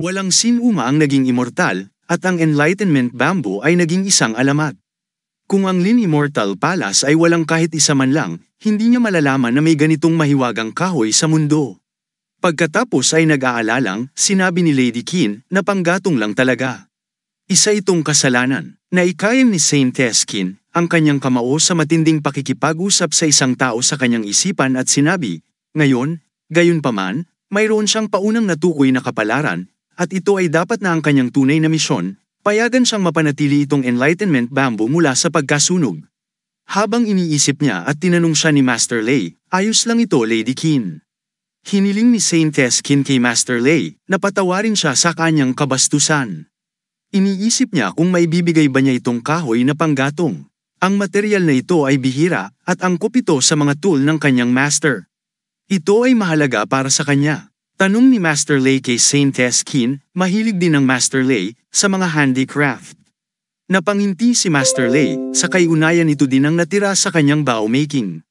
Walang sinuma ang naging immortal, at ang Enlightenment Bamboo ay naging isang alamat. Kung ang Lin Immortal Palace ay walang kahit isa man lang, hindi niya malalaman na may ganitong mahiwagang kahoy sa mundo. Pagkatapos ay nag-aalalang, sinabi ni Lady Kin na panggatong lang talaga. Isa itong kasalanan, na ikayam ni Saint Eskin, ang kanyang kamao sa matinding pakikipag-usap sa isang tao sa kanyang isipan at sinabi, ngayon, gayon paman, mayroon siyang paunang natukoy na kapalaran at ito ay dapat na ang kanyang tunay na misyon, payagan siyang mapanatili itong enlightenment bamboo mula sa pagkasunog. Habang iniisip niya at tinanong siya ni Master Lei, ayos lang ito Lady Kin. Hiniling ni Saint Eskin kay Master Lei na patawarin siya sa kanyang kabastusan. Iniisip niya kung may bibigay ba niya itong kahoy na panggatong. Ang material na ito ay bihira at angkop ito sa mga tool ng kanyang master. Ito ay mahalaga para sa kanya. Tanong ni Master Lay kay Saint Eskin, mahilig din ang Master Lay sa mga handicraft. Napanginti si Master Lay, sa kayunayan ito din ang natira sa kanyang bow making.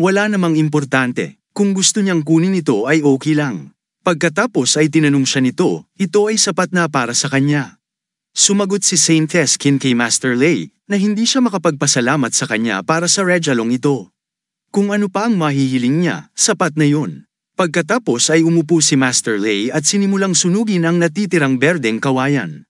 Wala namang importante, kung gusto niyang kunin ito ay okay lang. Pagkatapos ay tinanong siya nito, ito ay sapat na para sa kanya. Sumagot si Saint Eskin kay Master Lay, na hindi siya makapagpasalamat sa kanya para sa regalong ito. Kung ano pa ang mahihiling niya, sapat na yun. Pagkatapos ay umupo si Master Lei at sinimulang sunugin ang natitirang berdeng kawayan.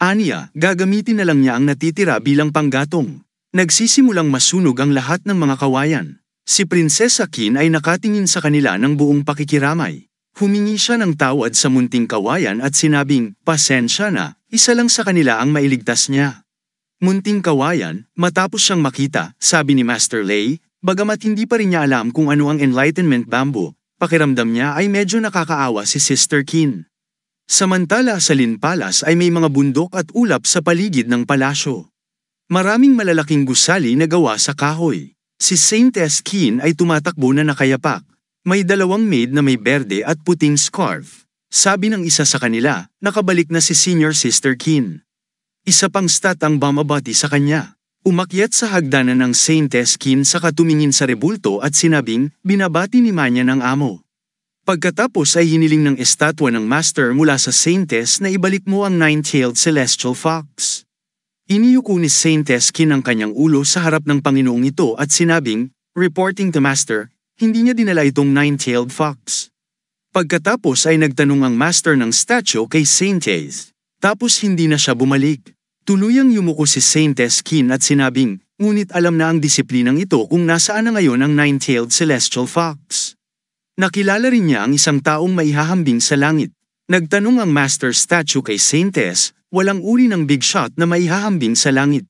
Aniya, gagamitin na lang niya ang natitira bilang panggatong. Nagsisimulang masunog ang lahat ng mga kawayan. Si Prinsesa Kin ay nakatingin sa kanila ng buong pakikiramay. Humingi siya ng tawad sa munting kawayan at sinabing, pasensya na, isa lang sa kanila ang mailigtas niya. Munting kawayan, matapos siyang makita, sabi ni Master Lei, bagamat hindi pa rin niya alam kung ano ang Enlightenment Bamboo, pakiramdam niya ay medyo nakakaawa si Sister Kin. Samantala sa Lin Palace ay may mga bundok at ulap sa paligid ng palasyo. Maraming malalaking gusali na gawa sa kahoy. Si Saint S. Kin ay tumatakbo na nakayapak. May dalawang maid na may berde at puting scarf. Sabi ng isa sa kanila, nakabalik na si Senior Sister Kin. Isa pang stat ang bumabati sa kanya. Umakyat sa hagdanan ng Saint Eskin sa katumingin sa rebulto at sinabing, binabati ni Manya ng amo. Pagkatapos ay hiniling ng estatwa ng master mula sa Saintes na ibalik mo ang nine-tailed celestial fox. Iniyuko ni Saint Eskin ang kanyang ulo sa harap ng Panginoong ito at sinabing, reporting to master, hindi niya dinala itong nine-tailed fox. Pagkatapos ay nagtanong ang master ng statue kay Saintes, tapos hindi na siya bumalik. Tuluyang yumuko si Saint Eskin at sinabing, ngunit alam na ang disiplinang ito kung nasaan na ngayon ang nine-tailed celestial fox. Nakilala rin niya ang isang taong maihahambing sa langit. Nagtanong ang master statue kay Saint Es, walang uri ng big shot na maihahambing sa langit.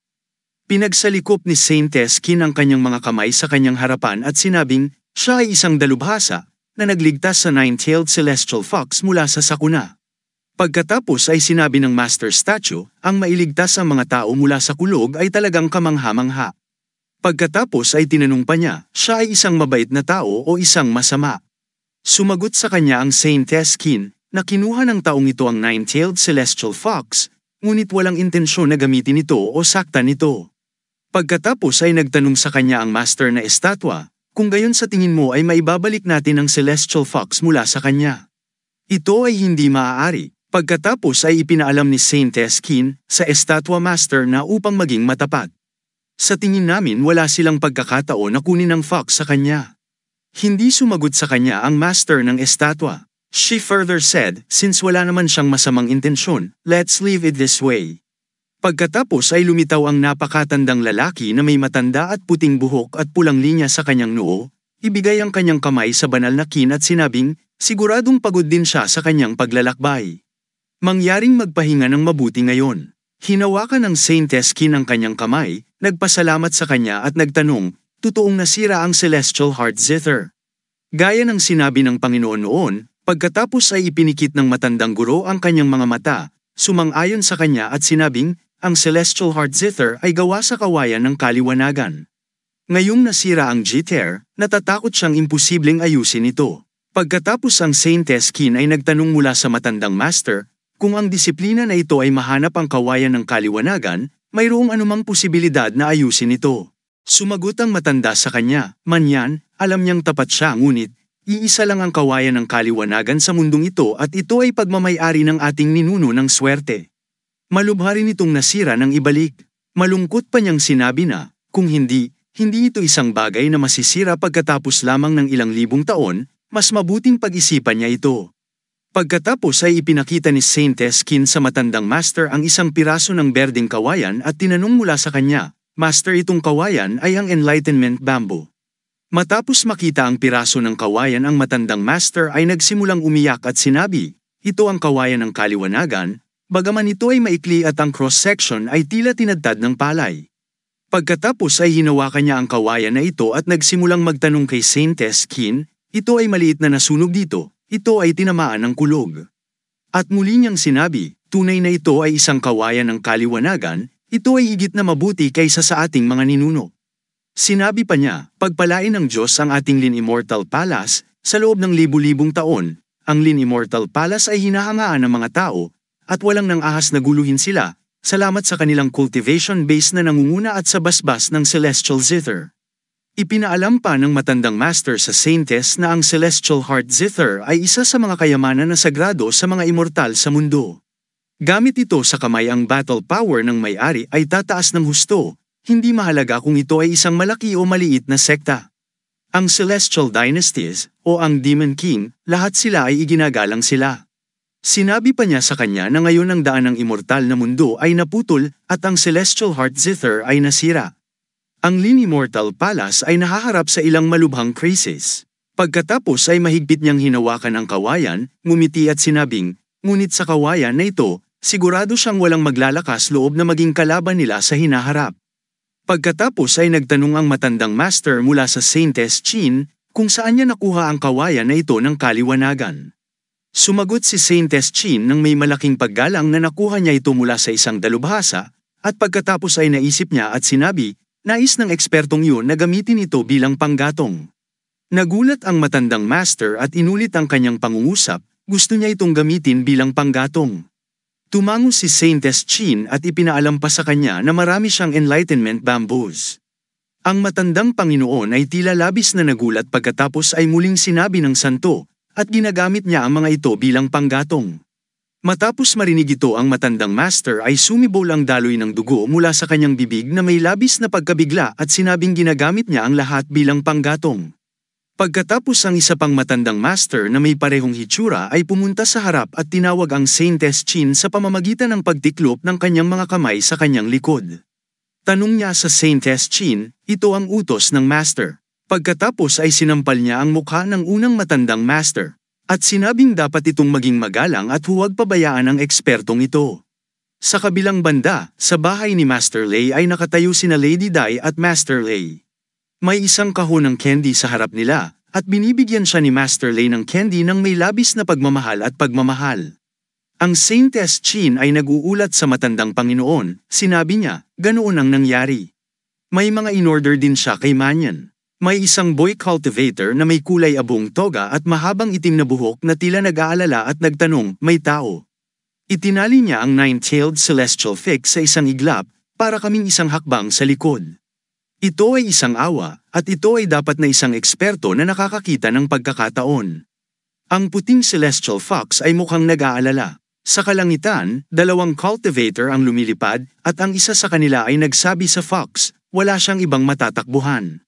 Pinagsalikop ni Saint Eskin ang kanyang mga kamay sa kanyang harapan at sinabing, siya ay isang dalubhasa na nagligtas sa nine-tailed celestial fox mula sa sakuna. Pagkatapos ay sinabi ng Master Statue, ang mailigtas ang mga tao mula sa kulog ay talagang kamangha-mangha. Pagkatapos ay tinanong pa niya, siya ay isang mabait na tao o isang masama. Sumagot sa kanya ang Saint Eskin, na kinuha ng taong ito ang nine-tailed celestial fox, ngunit walang intensyon na gamitin ito o saktan ito. Pagkatapos ay nagtanong sa kanya ang master na estatwa, kung gayon sa tingin mo ay maibabalik natin ang celestial fox mula sa kanya. Ito ay hindi maaari, Pagkatapos ay ipinaalam ni Saint Eskin sa estatwa master na upang maging matapat. Sa tingin namin wala silang pagkakataon na kunin ang fox sa kanya. Hindi sumagot sa kanya ang master ng estatwa. She further said, since wala naman siyang masamang intensyon, let's leave it this way. Pagkatapos ay lumitaw ang napakatandang lalaki na may matanda at puting buhok at pulang linya sa kanyang noo, ibigay ang kanyang kamay sa banal na kin at sinabing, siguradong pagod din siya sa kanyang paglalakbay. Mangyaring magpahinga ng mabuti ngayon. Hinawakan ng Saint Eskin ang kanyang kamay, nagpasalamat sa kanya at nagtanong, totoong nasira ang Celestial Heart Zither. Gaya ng sinabi ng Panginoon noon, pagkatapos ay ipinikit ng matandang guro ang kanyang mga mata, sumang-ayon sa kanya at sinabing, ang Celestial Heart Zither ay gawa sa kawayan ng kaliwanagan. Ngayong nasira ang Jeter, natatakot siyang imposibleng ayusin ito. Pagkatapos ang Saint Eskin ay nagtanong mula sa matandang master, kung ang disiplina na ito ay mahanap ang kawayan ng kaliwanagan, mayroong anumang posibilidad na ayusin ito. Sumagot ang matanda sa kanya, manyan, alam niyang tapat siya ngunit, iisa lang ang kawayan ng kaliwanagan sa mundong ito at ito ay pagmamayari ng ating ninuno ng swerte. Malubha rin itong nasira ng ibalik. Malungkot pa niyang sinabi na, kung hindi, hindi ito isang bagay na masisira pagkatapos lamang ng ilang libong taon, mas mabuting pag-isipan niya ito. Pagkatapos ay ipinakita ni Saint Eskin sa matandang master ang isang piraso ng berdeng kawayan at tinanong mula sa kanya, Master itong kawayan ay ang Enlightenment Bamboo. Matapos makita ang piraso ng kawayan ang matandang master ay nagsimulang umiyak at sinabi, ito ang kawayan ng kaliwanagan, bagaman ito ay maikli at ang cross-section ay tila tinadtad ng palay. Pagkatapos ay hinawakan niya ang kawayan na ito at nagsimulang magtanong kay Saint Eskin, ito ay maliit na nasunog dito, ito ay tinamaan ng kulog. At muli niyang sinabi, tunay na ito ay isang kawayan ng kaliwanagan, ito ay higit na mabuti kaysa sa ating mga ninuno. Sinabi pa niya, pagpalain ng Diyos ang ating Lin-Immortal Palace, sa loob ng libu-libong taon, ang Lin-Immortal Palace ay hinahangaan ng mga tao, at walang nang ahas na guluhin sila, salamat sa kanilang cultivation base na nangunguna at sa basbas ng Celestial Zither. Ipinaalam pa ng matandang master sa Saintes na ang Celestial Heart Zither ay isa sa mga kayamanan na sagrado sa mga immortal sa mundo. Gamit ito sa kamay ang battle power ng may-ari ay tataas ng husto, hindi mahalaga kung ito ay isang malaki o maliit na sekta. Ang Celestial Dynasties o ang Demon King, lahat sila ay iginagalang sila. Sinabi pa niya sa kanya na ngayon ang daan ng immortal na mundo ay naputol at ang Celestial Heart Zither ay nasira. Ang Lin Mortal Palace ay nahaharap sa ilang malubhang crisis. Pagkatapos ay mahigpit niyang hinawakan ang kawayan, ngumiti at sinabing, ngunit sa kawayan na ito, sigurado siyang walang maglalakas loob na maging kalaban nila sa hinaharap. Pagkatapos ay nagtanong ang matandang master mula sa Saintes Chin kung saan niya nakuha ang kawayan na ito ng kaliwanagan. Sumagot si Saintes Chin ng may malaking paggalang na nakuha niya ito mula sa isang dalubhasa, at pagkatapos ay naisip niya at sinabi, Nais ng ekspertong iyon na gamitin ito bilang panggatong. Nagulat ang matandang master at inulit ang kanyang pangungusap, gusto niya itong gamitin bilang panggatong. Tumango si Saint Eschin at ipinaalam pa sa kanya na marami siyang enlightenment bamboos. Ang matandang Panginoon ay tila labis na nagulat pagkatapos ay muling sinabi ng santo, at ginagamit niya ang mga ito bilang panggatong. Matapos marinig ito ang matandang master ay sumibol ang daloy ng dugo mula sa kanyang bibig na may labis na pagkabigla at sinabing ginagamit niya ang lahat bilang panggatong. Pagkatapos ang isa pang matandang master na may parehong hitsura ay pumunta sa harap at tinawag ang Saint Chin sa pamamagitan ng pagtiklop ng kanyang mga kamay sa kanyang likod. Tanong niya sa Saint Chin, ito ang utos ng master. Pagkatapos ay sinampal niya ang mukha ng unang matandang master. At sinabing dapat itong maging magalang at huwag pabayaan ang ekspertong ito. Sa kabilang banda, sa bahay ni Master Lay ay nakatayo sina Lady Dai at Master Lay. May isang kahon ng candy sa harap nila, at binibigyan siya ni Master Lay ng candy ng may labis na pagmamahal at pagmamahal. Ang Saintess Chin ay naguulat sa matandang Panginoon, sinabi niya, ganoon ang nangyari. May mga inorder din siya kay Manyan. May isang boy cultivator na may kulay abong toga at mahabang itim na buhok na tila nag-aalala at nagtanong, may tao. Itinali niya ang nine-tailed celestial fig sa isang iglap para kaming isang hakbang sa likod. Ito ay isang awa at ito ay dapat na isang eksperto na nakakakita ng pagkakataon. Ang puting celestial fox ay mukhang nag-aalala. Sa kalangitan, dalawang cultivator ang lumilipad at ang isa sa kanila ay nagsabi sa fox, wala siyang ibang matatakbuhan.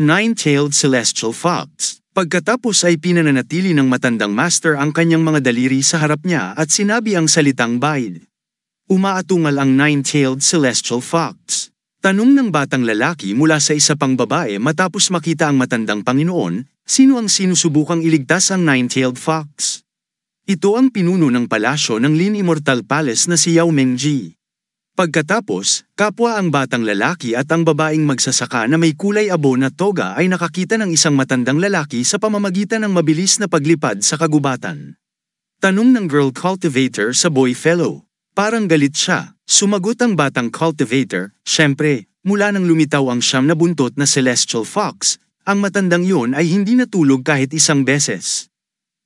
Nine-Tailed Celestial Fox. Pagkatapos ay pinananatili ng matandang master ang kanyang mga daliri sa harap niya at sinabi ang salitang baid. Umaatungal ang Nine-Tailed Celestial Fox. Tanong ng batang lalaki mula sa isa pang babae matapos makita ang matandang Panginoon, sino ang sinusubukang iligtas ang Nine-Tailed Fox? Ito ang pinuno ng palasyo ng Lin Immortal Palace na si Yao Mengji. Pagkatapos, kapwa ang batang lalaki at ang babaeng magsasaka na may kulay abo na toga ay nakakita ng isang matandang lalaki sa pamamagitan ng mabilis na paglipad sa kagubatan. Tanong ng girl cultivator sa boy fellow. Parang galit siya. Sumagot ang batang cultivator, syempre, mula nang lumitaw ang siyam na buntot na celestial fox, ang matandang yun ay hindi natulog kahit isang beses.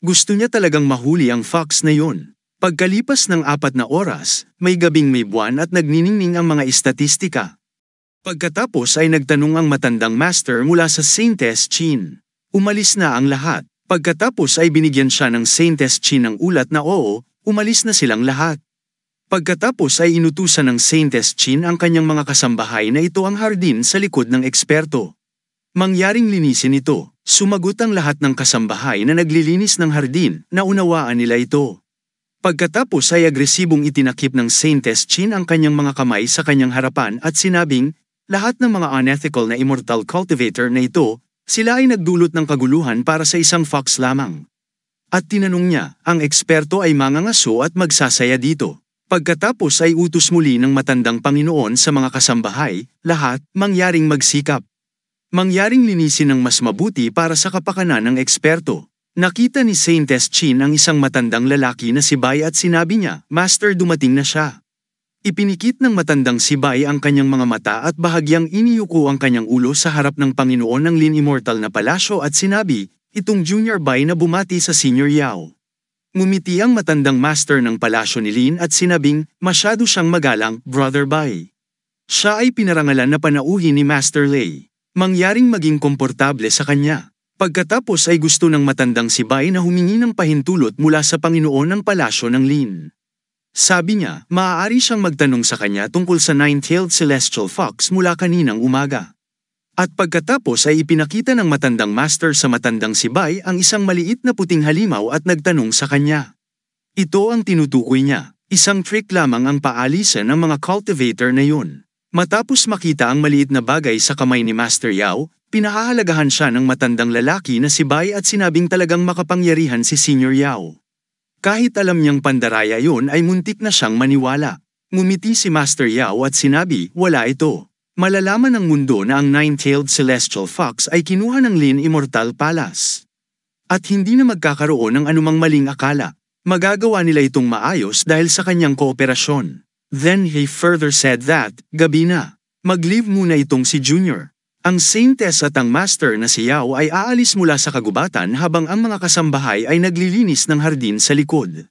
Gusto niya talagang mahuli ang fox na yun. Pagkalipas ng apat na oras, may gabing may buwan at nagniningning ang mga istatistika. Pagkatapos ay nagtanong ang matandang master mula sa Saintes Chin. Umalis na ang lahat. Pagkatapos ay binigyan siya ng Saintes Chin ng ulat na oo, umalis na silang lahat. Pagkatapos ay inutusan ng Saintes Chin ang kanyang mga kasambahay na ito ang hardin sa likod ng eksperto. Mangyaring linisin ito, sumagot ang lahat ng kasambahay na naglilinis ng hardin na unawaan nila ito. Pagkatapos ay agresibong itinakip ng Saintess Chin ang kanyang mga kamay sa kanyang harapan at sinabing, lahat ng mga unethical na immortal cultivator na ito, sila ay nagdulot ng kaguluhan para sa isang fox lamang. At tinanong niya, ang eksperto ay mangangaso at magsasaya dito. Pagkatapos ay utos muli ng matandang Panginoon sa mga kasambahay, lahat, mangyaring magsikap. Mangyaring linisin ng mas mabuti para sa kapakanan ng eksperto. Nakita ni Saint Chin ang isang matandang lalaki na si Bai at sinabi niya, Master dumating na siya. Ipinikit ng matandang si Bai ang kanyang mga mata at bahagyang iniyuko ang kanyang ulo sa harap ng Panginoon ng Lin Immortal na palasyo at sinabi, itong Junior Bai na bumati sa Senior Yao. Ngumiti ang matandang master ng palasyo ni Lin at sinabing, masyado siyang magalang, Brother Bai. Siya ay pinarangalan na panauhin ni Master Lei. Mangyaring maging komportable sa kanya. Pagkatapos ay gusto ng matandang si Bai na humingi ng pahintulot mula sa Panginoon ng palasyo ng Lin. Sabi niya, maaari siyang magtanong sa kanya tungkol sa nine-tailed celestial fox mula kaninang umaga. At pagkatapos ay ipinakita ng matandang master sa matandang si Bai ang isang maliit na puting halimaw at nagtanong sa kanya. Ito ang tinutukoy niya, isang trick lamang ang paalisan ng mga cultivator na yun. Matapos makita ang maliit na bagay sa kamay ni Master Yao, pinahahalagahan siya ng matandang lalaki na si Bai at sinabing talagang makapangyarihan si Senior Yao. Kahit alam niyang pandaraya yun ay muntik na siyang maniwala. Ngumiti si Master Yao at sinabi, wala ito. Malalaman ng mundo na ang Nine-Tailed Celestial Fox ay kinuha ng Lin Immortal Palace. At hindi na magkakaroon ng anumang maling akala. Magagawa nila itong maayos dahil sa kanyang kooperasyon. Then he further said that, gabi na, mag-leave muna itong si Junior. Ang Saintess at ang Master na si Yao ay aalis mula sa kagubatan habang ang mga kasambahay ay naglilinis ng hardin sa likod.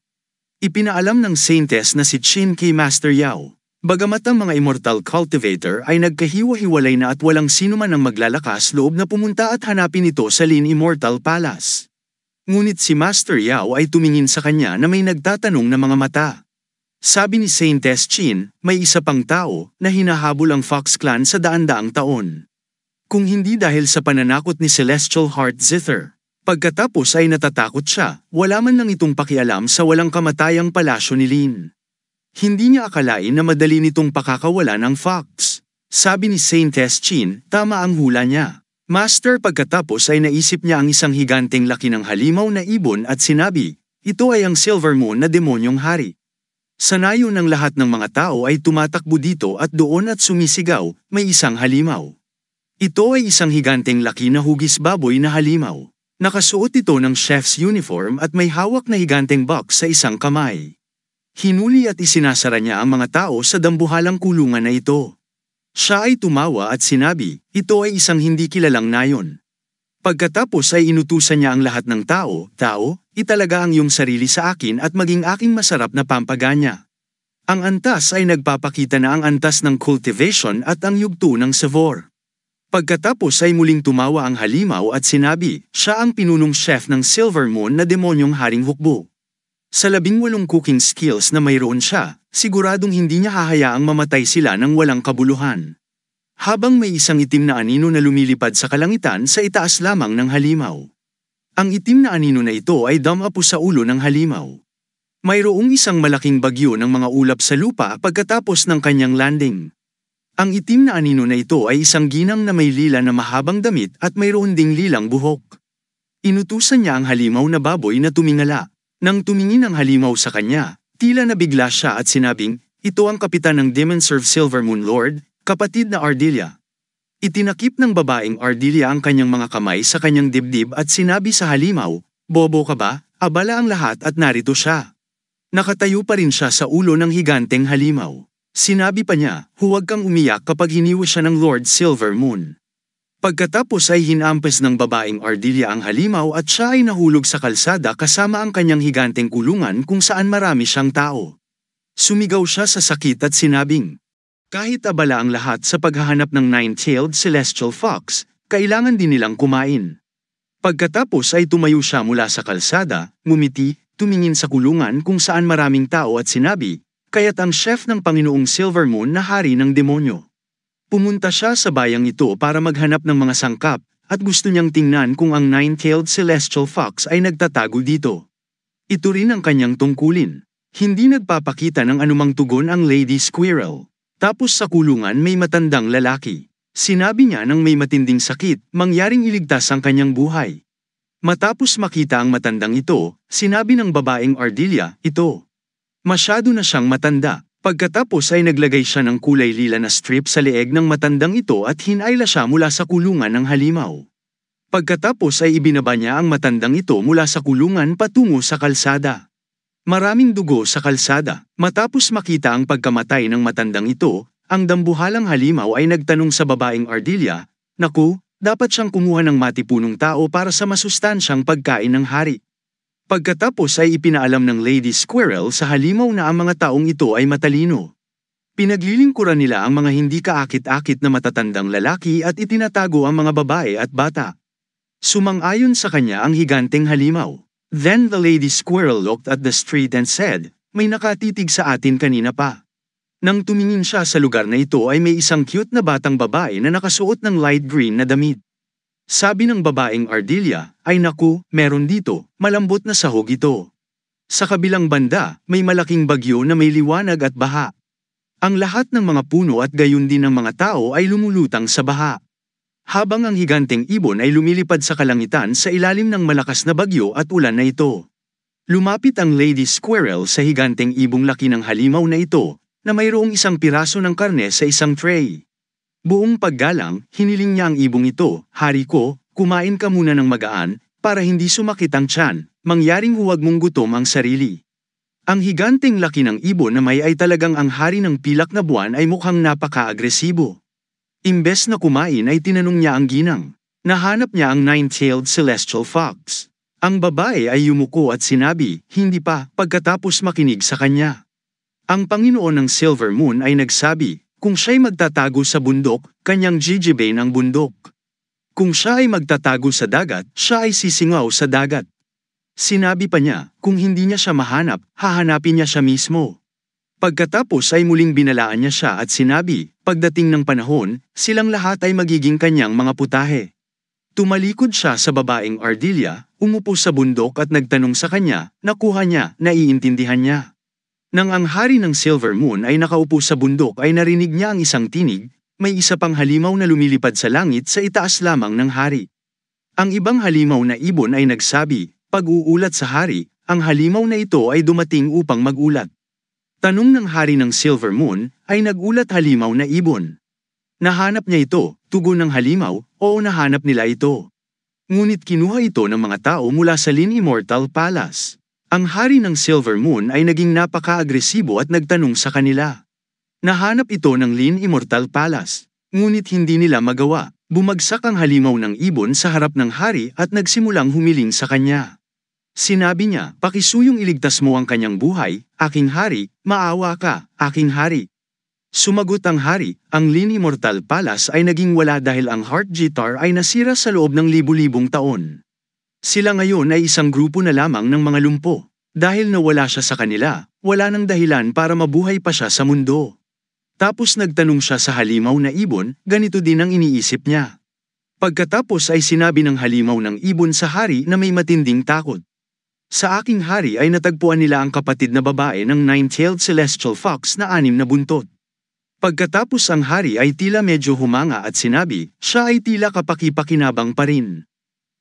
Ipinaalam ng Saintess na si Chin kay Master Yao. Bagamat ang mga Immortal Cultivator ay nagkahiwa-hiwalay na at walang sino man ang maglalakas loob na pumunta at hanapin ito sa Lin Immortal Palace. Ngunit si Master Yao ay tumingin sa kanya na may nagtatanong na mga mata. Sabi ni Saint Eschin, may isa pang tao na hinahabol ang Fox Clan sa daan-daang taon. Kung hindi dahil sa pananakot ni Celestial Heart Zither, pagkatapos ay natatakot siya, wala man lang itong pakialam sa walang kamatayang palasyo ni Lin. Hindi niya akalain na madali nitong pakakawala ng Fox. Sabi ni Saint Eschin, tama ang hula niya. Master pagkatapos ay naisip niya ang isang higanteng laki ng halimaw na ibon at sinabi, ito ay ang Silver Moon na demonyong hari. Sanayo ng lahat ng mga tao ay tumatakbo dito at doon at sumisigaw, may isang halimaw. Ito ay isang higanteng laki na hugis baboy na halimaw. Nakasuot ito ng chef's uniform at may hawak na higanteng box sa isang kamay. Hinuli at isinasara niya ang mga tao sa dambuhalang kulungan na ito. Siya ay tumawa at sinabi, ito ay isang hindi kilalang nayon. Pagkatapos ay inutusan niya ang lahat ng tao, tao, italaga ang iyong sarili sa akin at maging aking masarap na pampaganya. Ang antas ay nagpapakita na ang antas ng cultivation at ang yugto ng savor. Pagkatapos ay muling tumawa ang halimaw at sinabi, siya ang pinunong chef ng Silver Moon na demonyong Haring Hukbo. Sa labing walong cooking skills na mayroon siya, siguradong hindi niya hahayaang mamatay sila ng walang kabuluhan. Habang may isang itim na anino na lumilipad sa kalangitan sa itaas lamang ng halimaw. Ang itim na anino na ito ay damapo sa ulo ng halimaw. Mayroong isang malaking bagyo ng mga ulap sa lupa pagkatapos ng kanyang landing. Ang itim na anino na ito ay isang ginang na may lila na mahabang damit at mayroon ding lilang buhok. Inutusan niya ang halimaw na baboy na tumingala. Nang tumingin ang halimaw sa kanya, tila nabigla siya at sinabing, ito ang kapitan ng Demon Serve Silver Moon Lord, kapatid na Ardelia. Itinakip ng babaeng Ardelia ang kanyang mga kamay sa kanyang dibdib at sinabi sa halimaw, Bobo ka ba? Abala ang lahat at narito siya. Nakatayo pa rin siya sa ulo ng higanteng halimaw. Sinabi pa niya, huwag kang umiyak kapag hiniwa siya ng Lord Silver Moon. Pagkatapos ay hinampas ng babaeng Ardelia ang halimaw at siya ay nahulog sa kalsada kasama ang kanyang higanteng kulungan kung saan marami siyang tao. Sumigaw siya sa sakit at sinabing, kahit abala ang lahat sa paghahanap ng nine-tailed celestial fox, kailangan din nilang kumain. Pagkatapos ay tumayo siya mula sa kalsada, ngumiti, tumingin sa kulungan kung saan maraming tao at sinabi, kaya't ang chef ng Panginoong Silvermoon na hari ng demonyo. Pumunta siya sa bayang ito para maghanap ng mga sangkap, at gusto niyang tingnan kung ang nine-tailed celestial fox ay nagtatago dito. Ito rin ang kanyang tungkulin. Hindi nagpapakita ng anumang tugon ang Lady Squirrel. Tapos sa kulungan may matandang lalaki. Sinabi niya nang may matinding sakit, mangyaring iligtas ang kanyang buhay. Matapos makita ang matandang ito, sinabi ng babaeng Ardelia, ito. Masyado na siyang matanda. Pagkatapos ay naglagay siya ng kulay lila na strip sa leeg ng matandang ito at hinayla siya mula sa kulungan ng halimaw. Pagkatapos ay ibinaba niya ang matandang ito mula sa kulungan patungo sa kalsada. Maraming dugo sa kalsada. Matapos makita ang pagkamatay ng matandang ito, ang dambuhalang halimaw ay nagtanong sa babaeng Ardilla, Naku, dapat siyang kumuha ng matipunong tao para sa masustansyang pagkain ng hari. Pagkatapos ay ipinaalam ng Lady Squirrel sa halimaw na ang mga taong ito ay matalino. Pinaglilingkuran nila ang mga hindi kaakit-akit na matatandang lalaki at itinatago ang mga babae at bata. Sumang-ayon sa kanya ang higanteng halimaw. Then the lady squirrel looked at the street and said, May nakatitig sa atin kanina pa. Nang tumingin siya sa lugar na ito ay may isang cute na batang babae na nakasuot ng light green na damit. Sabi ng babaeng Ardelia, ay naku, meron dito, malambot na sahog ito. Sa kabilang banda, may malaking bagyo na may liwanag at baha. Ang lahat ng mga puno at gayon din ng mga tao ay lumulutang sa baha habang ang higanteng ibon ay lumilipad sa kalangitan sa ilalim ng malakas na bagyo at ulan na ito. Lumapit ang Lady Squirrel sa higanteng ibong laki ng halimaw na ito, na mayroong isang piraso ng karne sa isang tray. Buong paggalang, hiniling niya ang ibong ito, Hari ko, kumain ka muna ng magaan, para hindi sumakit ang tiyan, mangyaring huwag mong gutom ang sarili. Ang higanteng laki ng ibon na may ay talagang ang hari ng pilak na buwan ay mukhang napaka-agresibo. Imbes na kumain ay tinanong niya ang ginang. Nahanap niya ang nine-tailed celestial fox. Ang babae ay yumuko at sinabi, hindi pa, pagkatapos makinig sa kanya. Ang Panginoon ng Silver Moon ay nagsabi, kung siya'y magtatago sa bundok, kanyang jijibay ng bundok. Kung siya ay magtatago sa dagat, siya ay sisingaw sa dagat. Sinabi pa niya, kung hindi niya siya mahanap, hahanapin niya siya mismo. Pagkatapos ay muling binalaan niya siya at sinabi, pagdating ng panahon, silang lahat ay magiging kanyang mga putahe. Tumalikod siya sa babaeng Ardelia, umupo sa bundok at nagtanong sa kanya, nakuha niya, naiintindihan niya. Nang ang hari ng Silver Moon ay nakaupo sa bundok ay narinig niya ang isang tinig, may isa pang halimaw na lumilipad sa langit sa itaas lamang ng hari. Ang ibang halimaw na ibon ay nagsabi, pag-uulat sa hari, ang halimaw na ito ay dumating upang magulat. Tanong ng hari ng Silver Moon ay nagulat halimaw na ibon. Nahanap niya ito, tugon ng halimaw, o nahanap nila ito. Ngunit kinuha ito ng mga tao mula sa Lin Immortal Palace. Ang hari ng Silver Moon ay naging napaka-agresibo at nagtanong sa kanila. Nahanap ito ng Lin Immortal Palace, ngunit hindi nila magawa. Bumagsak ang halimaw ng ibon sa harap ng hari at nagsimulang humiling sa kanya. Sinabi niya, pakisuyong iligtas mo ang kanyang buhay, aking hari, Maawa ka, aking hari. Sumagot ang hari, ang Lini Mortal Palace ay naging wala dahil ang Heart Gitar ay nasira sa loob ng libu-libong taon. Sila ngayon ay isang grupo na lamang ng mga lumpo. Dahil nawala siya sa kanila, wala nang dahilan para mabuhay pa siya sa mundo. Tapos nagtanong siya sa halimaw na ibon, ganito din ang iniisip niya. Pagkatapos ay sinabi ng halimaw ng ibon sa hari na may matinding takot. Sa aking hari ay natagpuan nila ang kapatid na babae ng nine-tailed celestial fox na anim na buntot. Pagkatapos ang hari ay tila medyo humanga at sinabi, siya ay tila kapakipakinabang pa rin.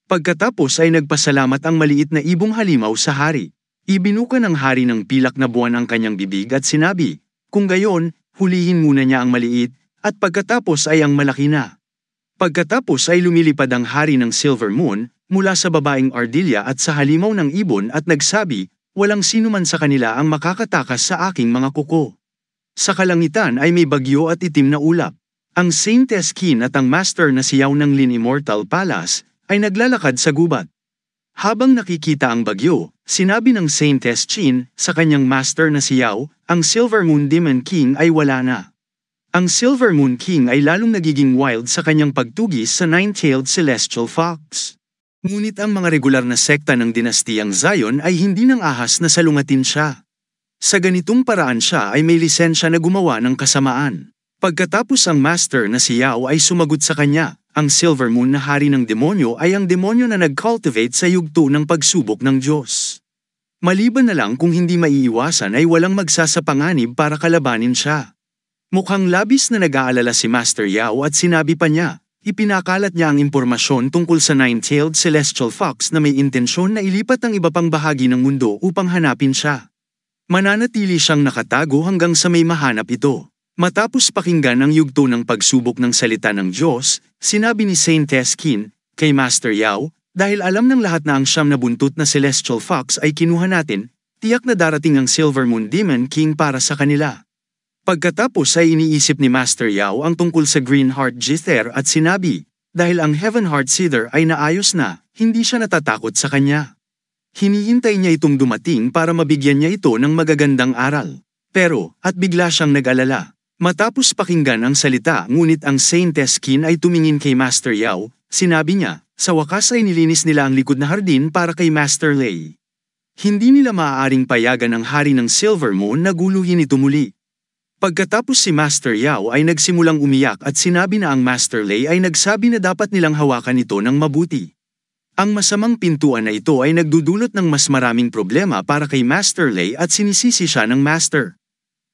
Pagkatapos ay nagpasalamat ang maliit na ibong halimaw sa hari. Ibinuka ng hari ng pilak na buwan ang kanyang bibig at sinabi, kung gayon, hulihin muna niya ang maliit, at pagkatapos ay ang malaki na. Pagkatapos ay lumilipad ang hari ng Silver Moon mula sa babaeng ardilya at sa halimaw ng ibon at nagsabi, walang sino man sa kanila ang makakatakas sa aking mga kuko. Sa kalangitan ay may bagyo at itim na ulap. Ang Saint Eskin at ang master na siyaw ng Lin Immortal Palace ay naglalakad sa gubat. Habang nakikita ang bagyo, sinabi ng Saint Eschin sa kanyang master na si Yao, ang Silver Moon Demon King ay wala na. Ang Silver Moon King ay lalong nagiging wild sa kanyang pagtugis sa Nine-Tailed Celestial Fox. Ngunit ang mga regular na sekta ng dinastiyang Zion ay hindi nang ahas na salungatin siya. Sa ganitong paraan siya ay may lisensya na gumawa ng kasamaan. Pagkatapos ang master na si Yao ay sumagot sa kanya, ang Silver Moon na hari ng demonyo ay ang demonyo na nag-cultivate sa yugto ng pagsubok ng Diyos. Maliban na lang kung hindi maiiwasan ay walang magsasapanganib para kalabanin siya. Mukhang labis na nag-aalala si Master Yao at sinabi pa niya, Ipinakalat niya ang impormasyon tungkol sa nine-tailed celestial fox na may intensyon na ilipat ang iba pang bahagi ng mundo upang hanapin siya. Mananatili siyang nakatago hanggang sa may mahanap ito. Matapos pakinggan ang yugto ng pagsubok ng salita ng Diyos, sinabi ni Saint Teskin, kay Master Yao, dahil alam ng lahat na ang siyam na buntot na celestial fox ay kinuha natin, tiyak na darating ang Silver Moon Demon King para sa kanila. Pagkatapos ay iniisip ni Master Yao ang tungkol sa Green Heart Jither at sinabi, dahil ang Heaven Heart Seeder ay naayos na, hindi siya natatakot sa kanya. Hinihintay niya itong dumating para mabigyan niya ito ng magagandang aral. Pero, at bigla siyang nag-alala. Matapos pakinggan ang salita ngunit ang Saint Eskin ay tumingin kay Master Yao, sinabi niya, sa wakas ay nilinis nila ang likod na hardin para kay Master Lei. Hindi nila maaaring payagan ang hari ng Silver Moon na guluhin ito muli. Pagkatapos si Master Yao ay nagsimulang umiyak at sinabi na ang Master Lei ay nagsabi na dapat nilang hawakan ito ng mabuti. Ang masamang pintuan na ito ay nagdudulot ng mas maraming problema para kay Master Lei at sinisisi siya ng Master.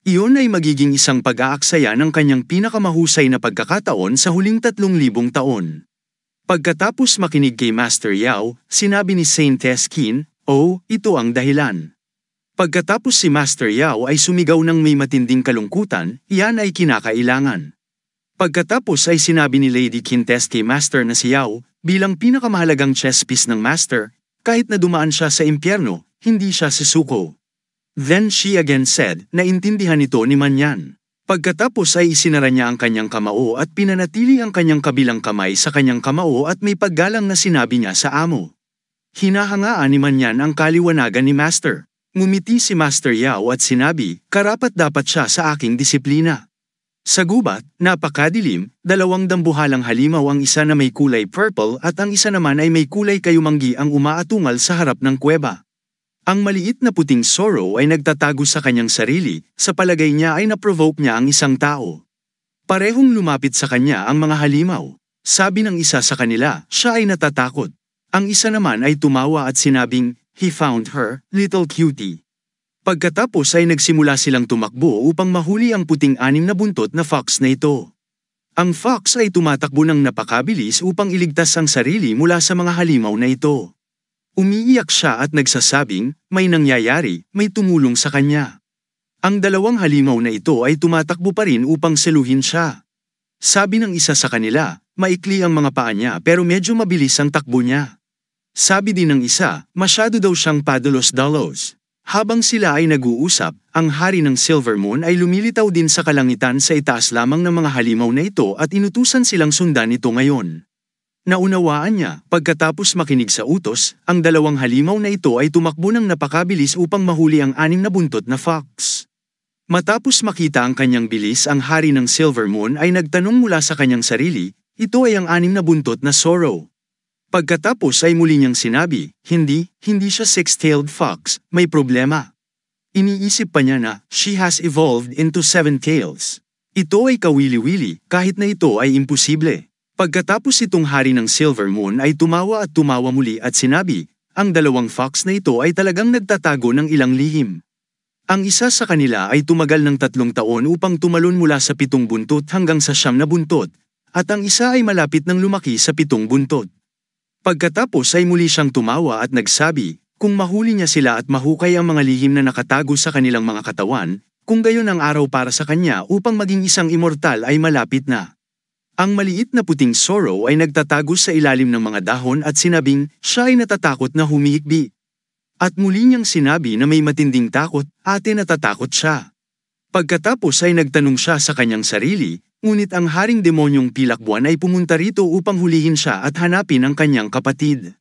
Iyon ay magiging isang pag-aaksaya ng kanyang pinakamahusay na pagkakataon sa huling tatlong libong taon. Pagkatapos makinig kay Master Yao, sinabi ni Saint Teskin, Oh, ito ang dahilan. Pagkatapos si Master Yao ay sumigaw ng may matinding kalungkutan, yan ay kinakailangan. Pagkatapos ay sinabi ni Lady Quintes kay Master na si Yao, bilang pinakamahalagang chess piece ng Master, kahit na dumaan siya sa impyerno, hindi siya sisuko. Then she again said, na intindihan ito ni Manyan. Pagkatapos ay isinara niya ang kanyang kamao at pinanatili ang kanyang kabilang kamay sa kanyang kamao at may paggalang na sinabi niya sa amo. Hinahangaan ni Manyan ang kaliwanagan ni Master. Ngumiti si Master Yao at sinabi, karapat dapat siya sa aking disiplina. Sa gubat, napakadilim, dalawang dambuhalang halimaw ang isa na may kulay purple at ang isa naman ay may kulay kayumanggi ang umaatungal sa harap ng kuweba. Ang maliit na puting soro ay nagtatago sa kanyang sarili, sa palagay niya ay naprovoke niya ang isang tao. Parehong lumapit sa kanya ang mga halimaw. Sabi ng isa sa kanila, siya ay natatakot. Ang isa naman ay tumawa at sinabing, he found her, little cutie. Pagkatapos ay nagsimula silang tumakbo upang mahuli ang puting anim na buntot na fox na ito. Ang fox ay tumatakbo ng napakabilis upang iligtas ang sarili mula sa mga halimaw na ito. Umiiyak siya at nagsasabing, may nangyayari, may tumulong sa kanya. Ang dalawang halimaw na ito ay tumatakbo pa rin upang seluhin siya. Sabi ng isa sa kanila, maikli ang mga paa niya pero medyo mabilis ang takbo niya. Sabi din ng isa, masyado daw siyang padulos dalos. Habang sila ay nag-uusap, ang hari ng Silver Moon ay lumilitaw din sa kalangitan sa itaas lamang ng mga halimaw na ito at inutusan silang sundan ito ngayon. Naunawaan niya, pagkatapos makinig sa utos, ang dalawang halimaw na ito ay tumakbo ng napakabilis upang mahuli ang anim na buntot na fox. Matapos makita ang kanyang bilis ang hari ng Silver Moon ay nagtanong mula sa kanyang sarili, ito ay ang anim na buntot na sorrow. Pagkatapos ay muli niyang sinabi, hindi, hindi siya six-tailed fox, may problema. Iniisip pa niya na, she has evolved into seven tails. Ito ay kawili-wili, kahit na ito ay imposible. Pagkatapos itong hari ng Silver Moon ay tumawa at tumawa muli at sinabi, ang dalawang fox na ito ay talagang nagtatago ng ilang lihim. Ang isa sa kanila ay tumagal ng tatlong taon upang tumalon mula sa pitong buntot hanggang sa siyam na buntot, at ang isa ay malapit ng lumaki sa pitong buntot. Pagkatapos ay muli siyang tumawa at nagsabi, kung mahuli niya sila at mahukay ang mga lihim na nakatago sa kanilang mga katawan, kung gayon ang araw para sa kanya upang maging isang immortal ay malapit na. Ang maliit na puting sorrow ay nagtatago sa ilalim ng mga dahon at sinabing siya ay natatakot na humihikbi. At muli niyang sinabi na may matinding takot, ate natatakot siya. Pagkatapos ay nagtanong siya sa kanyang sarili, Ngunit ang haring demonyong pilakbuan ay pumunta rito upang hulihin siya at hanapin ang kanyang kapatid.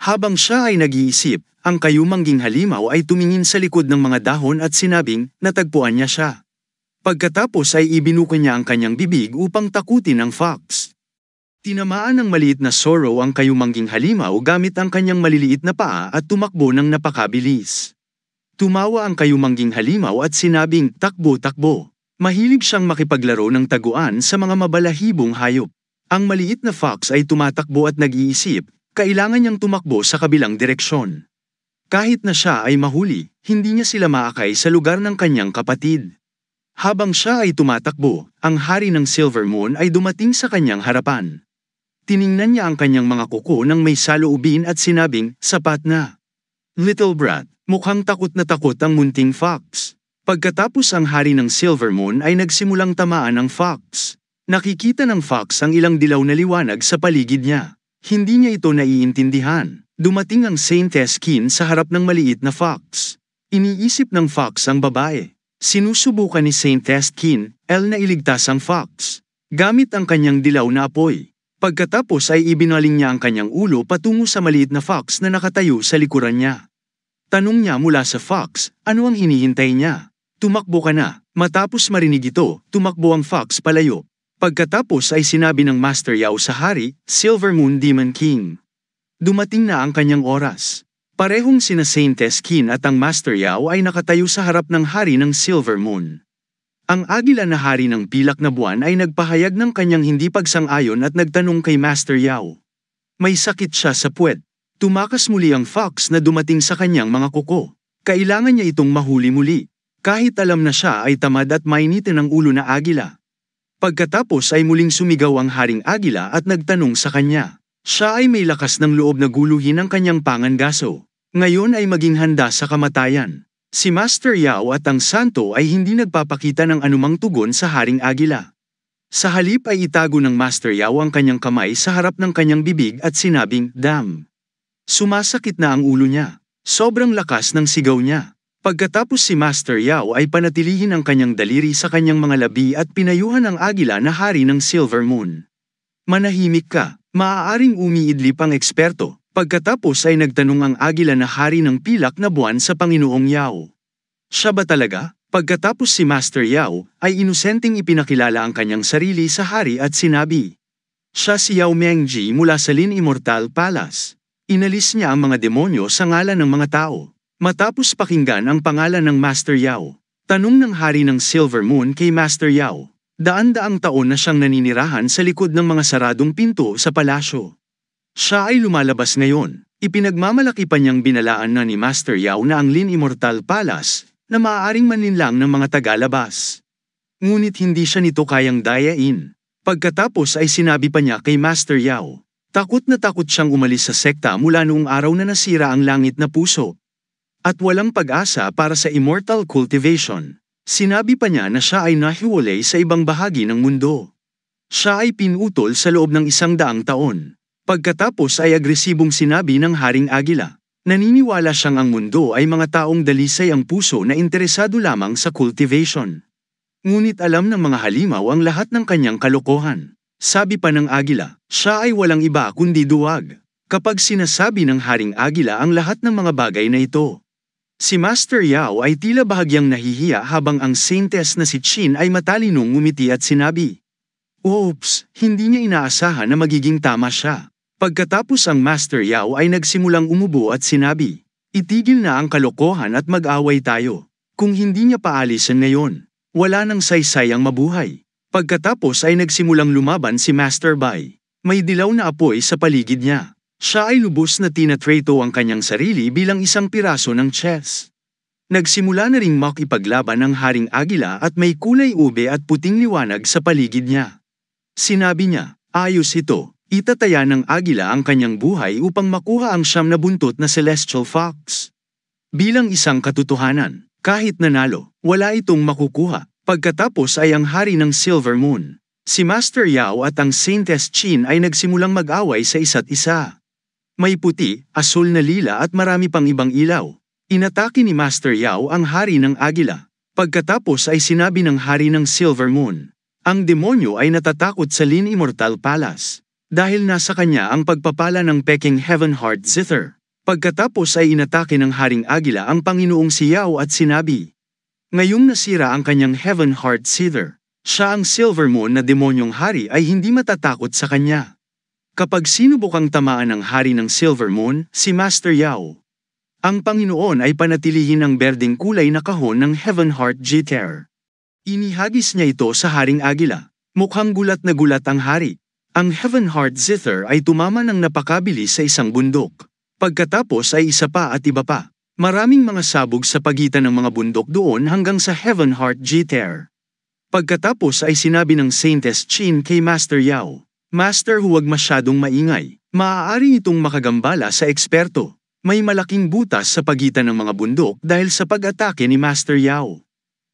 Habang siya ay nag-iisip, ang kayumangging halimaw ay tumingin sa likod ng mga dahon at sinabing, natagpuan niya siya. Pagkatapos ay ibinuko niya ang kanyang bibig upang takutin ang fox. Tinamaan ng maliit na sorrow ang kayumangging halimaw gamit ang kanyang maliliit na paa at tumakbo ng napakabilis. Tumawa ang kayumangging halimaw at sinabing, takbo-takbo. Mahilig siyang makipaglaro ng taguan sa mga mabalahibong hayop. Ang maliit na fox ay tumatakbo at nag-iisip, kailangan niyang tumakbo sa kabilang direksyon. Kahit na siya ay mahuli, hindi niya sila maakay sa lugar ng kanyang kapatid. Habang siya ay tumatakbo, ang hari ng Silver Moon ay dumating sa kanyang harapan. Tiningnan niya ang kanyang mga kuko nang may saloobin at sinabing, sapat na. Little brat, mukhang takot na takot ang munting fox. Pagkatapos ang hari ng Silver Moon ay nagsimulang tamaan ng Fox. Nakikita ng Fox ang ilang dilaw na liwanag sa paligid niya. Hindi niya ito naiintindihan. Dumating ang Saint Eskin sa harap ng maliit na Fox. Iniisip ng Fox ang babae. Sinusubukan ni Saint Eskin, El na iligtas ang Fox. Gamit ang kanyang dilaw na apoy. Pagkatapos ay ibinaling niya ang kanyang ulo patungo sa maliit na fox na nakatayo sa likuran niya. Tanong niya mula sa fox, ano ang hinihintay niya? Tumakbo ka na. Matapos marinig ito, tumakbo ang fox palayo. Pagkatapos ay sinabi ng Master Yao sa hari, Silver Moon Demon King. Dumating na ang kanyang oras. Parehong sina Saint Eskin at ang Master Yao ay nakatayo sa harap ng hari ng Silver Moon. Ang agila na hari ng pilak na buwan ay nagpahayag ng kanyang hindi pagsang-ayon at nagtanong kay Master Yao. May sakit siya sa puwet. Tumakas muli ang fox na dumating sa kanyang mga kuko. Kailangan niya itong mahuli muli. Kahit alam na siya ay tamad at mainitin ang ulo na Agila. Pagkatapos ay muling sumigaw ang Haring Agila at nagtanong sa kanya. Siya ay may lakas ng loob na guluhin ang kanyang pangangaso. Ngayon ay maging handa sa kamatayan. Si Master Yao at ang santo ay hindi nagpapakita ng anumang tugon sa Haring Agila. Sa halip ay itago ng Master Yao ang kanyang kamay sa harap ng kanyang bibig at sinabing, Damn! Sumasakit na ang ulo niya. Sobrang lakas ng sigaw niya. Pagkatapos si Master Yao ay panatilihin ang kanyang daliri sa kanyang mga labi at pinayuhan ang agila na hari ng Silver Moon. Manahimik ka, maaaring umiidli pang eksperto. Pagkatapos ay nagtanong ang agila na hari ng pilak na buwan sa Panginoong Yao. Siya ba talaga? Pagkatapos si Master Yao ay inusenting ipinakilala ang kanyang sarili sa hari at sinabi, Siya si Yao Mengji mula sa Lin Immortal Palace. Inalis niya ang mga demonyo sa ngalan ng mga tao. Matapos pakinggan ang pangalan ng Master Yao, tanong ng hari ng Silver Moon kay Master Yao, daan-daang taon na siyang naninirahan sa likod ng mga saradong pinto sa palasyo. Siya ay lumalabas ngayon, ipinagmamalaki pa niyang binalaan na ni Master Yao na ang Lin Immortal Palace na maaaring maninlang ng mga tagalabas. Ngunit hindi siya nito kayang dayain. Pagkatapos ay sinabi pa niya kay Master Yao, takot na takot siyang umalis sa sekta mula noong araw na nasira ang langit na puso at walang pag-asa para sa immortal cultivation. Sinabi pa niya na siya ay nahiwalay sa ibang bahagi ng mundo. Siya ay pinutol sa loob ng isang daang taon. Pagkatapos ay agresibong sinabi ng Haring Agila. Naniniwala siyang ang mundo ay mga taong dalisay ang puso na interesado lamang sa cultivation. Ngunit alam ng mga halimaw ang lahat ng kanyang kalokohan. Sabi pa ng Agila, siya ay walang iba kundi duwag. Kapag sinasabi ng Haring Agila ang lahat ng mga bagay na ito, Si Master Yao ay tila bahagyang nahihiya habang ang saintess na si Chin ay matalinong umiti at sinabi. Oops, hindi niya inaasahan na magiging tama siya. Pagkatapos ang Master Yao ay nagsimulang umubo at sinabi, Itigil na ang kalokohan at mag-away tayo. Kung hindi niya paalisan ngayon, wala nang saysay ang mabuhay. Pagkatapos ay nagsimulang lumaban si Master Bai. May dilaw na apoy sa paligid niya. Siya ay lubos na tinatrato ang kanyang sarili bilang isang piraso ng chess. Nagsimula na ring makipaglaban ng Haring Agila at may kulay ube at puting liwanag sa paligid niya. Sinabi niya, ayos ito, itataya ng Agila ang kanyang buhay upang makuha ang siyam na buntot na Celestial Fox. Bilang isang katotohanan, kahit nanalo, wala itong makukuha. Pagkatapos ay ang hari ng Silver Moon. Si Master Yao at ang Saintess Chin ay nagsimulang mag-away sa isa't isa. May puti, asul na lila at marami pang ibang ilaw. Inatake ni Master Yao ang hari ng agila. Pagkatapos ay sinabi ng hari ng Silver Moon. Ang demonyo ay natatakot sa Lin Immortal Palace. Dahil nasa kanya ang pagpapala ng Peking Heaven Heart Zither. Pagkatapos ay inatake ng Haring Agila ang Panginoong si Yao at sinabi. Ngayong nasira ang kanyang Heaven Heart Zither, siya ang Silver Moon na demonyong hari ay hindi matatakot sa kanya. Kapag sinubukang tamaan ng hari ng Silver Moon, si Master Yao, ang Panginoon ay panatilihin ang berdeng kulay na kahon ng Heaven Heart Jeter. Inihagis niya ito sa Haring Agila. Mukhang gulat na gulat ang hari. Ang Heaven Heart Zither ay tumama ng napakabilis sa isang bundok. Pagkatapos ay isa pa at iba pa. Maraming mga sabog sa pagitan ng mga bundok doon hanggang sa Heaven Heart Jeter. Pagkatapos ay sinabi ng Saintess Chin kay Master Yao. Master huwag masyadong maingay, maaari itong makagambala sa eksperto. May malaking butas sa pagitan ng mga bundok dahil sa pag-atake ni Master Yao.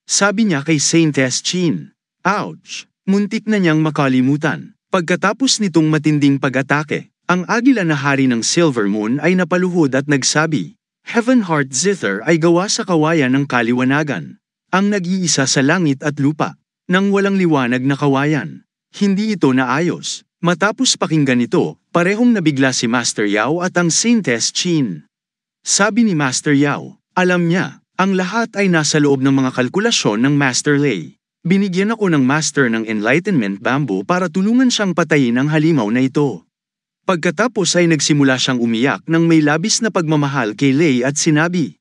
Sabi niya kay Saint Eschin, Ouch! Muntik na niyang makalimutan. Pagkatapos nitong matinding pag-atake, ang agila na hari ng Silver Moon ay napaluhod at nagsabi, Heaven Heart Zither ay gawa sa kawayan ng kaliwanagan, ang nag-iisa sa langit at lupa, nang walang liwanag na kawayan. Hindi ito naayos, Matapos pakinggan ito, parehong nabigla si Master Yao at ang Sintes Chin. Sabi ni Master Yao, alam niya, ang lahat ay nasa loob ng mga kalkulasyon ng Master Lei. Binigyan ako ng Master ng Enlightenment Bamboo para tulungan siyang patayin ang halimaw na ito. Pagkatapos ay nagsimula siyang umiyak nang may labis na pagmamahal kay Lei at sinabi.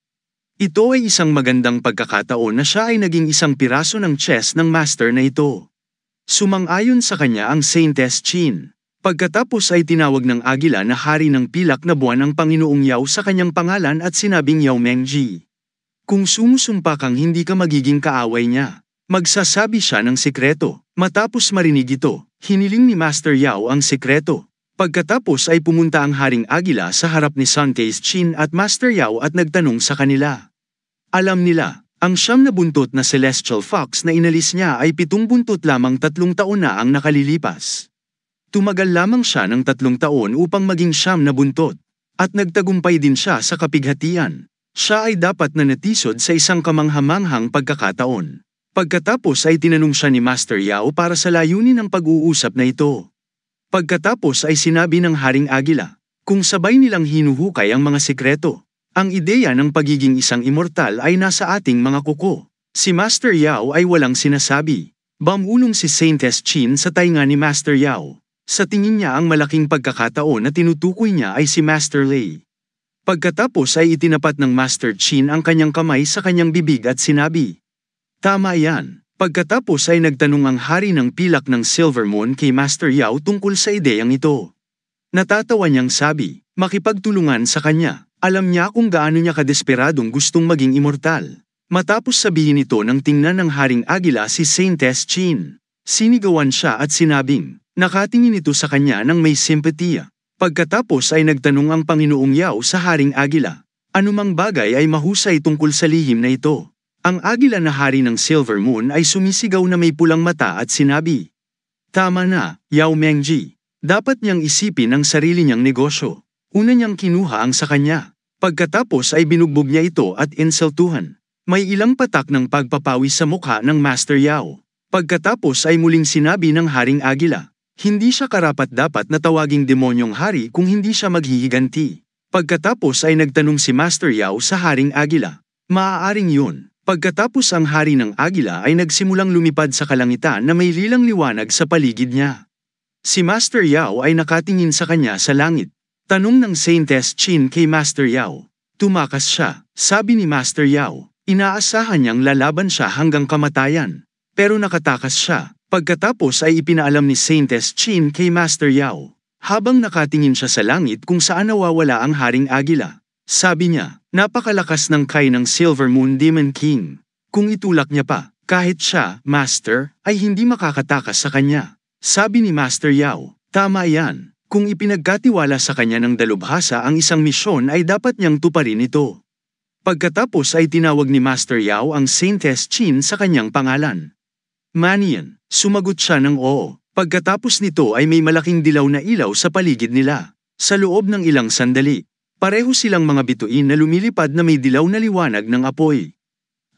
Ito ay isang magandang pagkakataon na siya ay naging isang piraso ng chess ng master na ito. Sumang-ayon sa kanya ang Saint Eschin. Pagkatapos ay tinawag ng Agila na hari ng pilak na buwan ang Panginoong Yao sa kanyang pangalan at sinabing Yao Mengji. Kung sumusumpa kang hindi ka magiging kaaway niya, magsasabi siya ng sikreto. Matapos marinig ito, hiniling ni Master Yao ang sikreto. Pagkatapos ay pumunta ang Haring Agila sa harap ni Sun Chin at Master Yao at nagtanong sa kanila. Alam nila, ang siyam na buntot na Celestial Fox na inalis niya ay pitong buntot lamang tatlong taon na ang nakalilipas. Tumagal lamang siya ng tatlong taon upang maging siyam na buntot, at nagtagumpay din siya sa kapighatian. Siya ay dapat na natisod sa isang kamanghamanghang pagkakataon. Pagkatapos ay tinanong siya ni Master Yao para sa layunin ng pag-uusap na ito. Pagkatapos ay sinabi ng Haring Agila, kung sabay nilang hinuhukay ang mga sikreto, ang ideya ng pagiging isang immortal ay nasa ating mga kuko. Si Master Yao ay walang sinasabi. Bamulong si Saint Chin sa tainga ni Master Yao. Sa tingin niya ang malaking pagkakataon na tinutukoy niya ay si Master Lei. Pagkatapos ay itinapat ng Master Chin ang kanyang kamay sa kanyang bibig at sinabi, Tama yan. Pagkatapos ay nagtanong ang hari ng pilak ng Silver Moon kay Master Yao tungkol sa ideyang ito. Natatawa niyang sabi, makipagtulungan sa kanya. Alam niya kung gaano niya kadesperadong gustong maging immortal. Matapos sabihin ito nang tingnan ng Haring Agila si Saint Chin. Sinigawan siya at sinabing, nakatingin ito sa kanya ng may simpatiya. Pagkatapos ay nagtanong ang Panginoong Yao sa Haring Agila. Anumang bagay ay mahusay tungkol sa lihim na ito. Ang agila na hari ng Silver Moon ay sumisigaw na may pulang mata at sinabi, Tama na, Yao Mengji. Dapat niyang isipin ang sarili niyang negosyo. Una niyang kinuha ang sa kanya. Pagkatapos ay binugbog niya ito at insultuhan. May ilang patak ng pagpapawis sa mukha ng Master Yao. Pagkatapos ay muling sinabi ng Haring Agila, hindi siya karapat-dapat na tawaging demonyong hari kung hindi siya maghihiganti. Pagkatapos ay nagtanong si Master Yao sa Haring Agila, maaaring yun. Pagkatapos ang hari ng Agila ay nagsimulang lumipad sa kalangitan na may lilang liwanag sa paligid niya. Si Master Yao ay nakatingin sa kanya sa langit. Tanong ng Saintess Chin kay Master Yao. Tumakas siya, sabi ni Master Yao. Inaasahan niyang lalaban siya hanggang kamatayan. Pero nakatakas siya. Pagkatapos ay ipinaalam ni Saintess Chin kay Master Yao. Habang nakatingin siya sa langit kung saan nawawala ang Haring Agila. Sabi niya, napakalakas ng kay ng Silver Moon Demon King. Kung itulak niya pa, kahit siya, Master, ay hindi makakatakas sa kanya. Sabi ni Master Yao, tama yan. Kung ipinagkatiwala sa kanya ng dalubhasa ang isang misyon ay dapat niyang tuparin ito. Pagkatapos ay tinawag ni Master Yao ang Saintess Chin sa kanyang pangalan. Manian, sumagot siya ng oo. Pagkatapos nito ay may malaking dilaw na ilaw sa paligid nila. Sa loob ng ilang sandali, pareho silang mga bituin na lumilipad na may dilaw na liwanag ng apoy.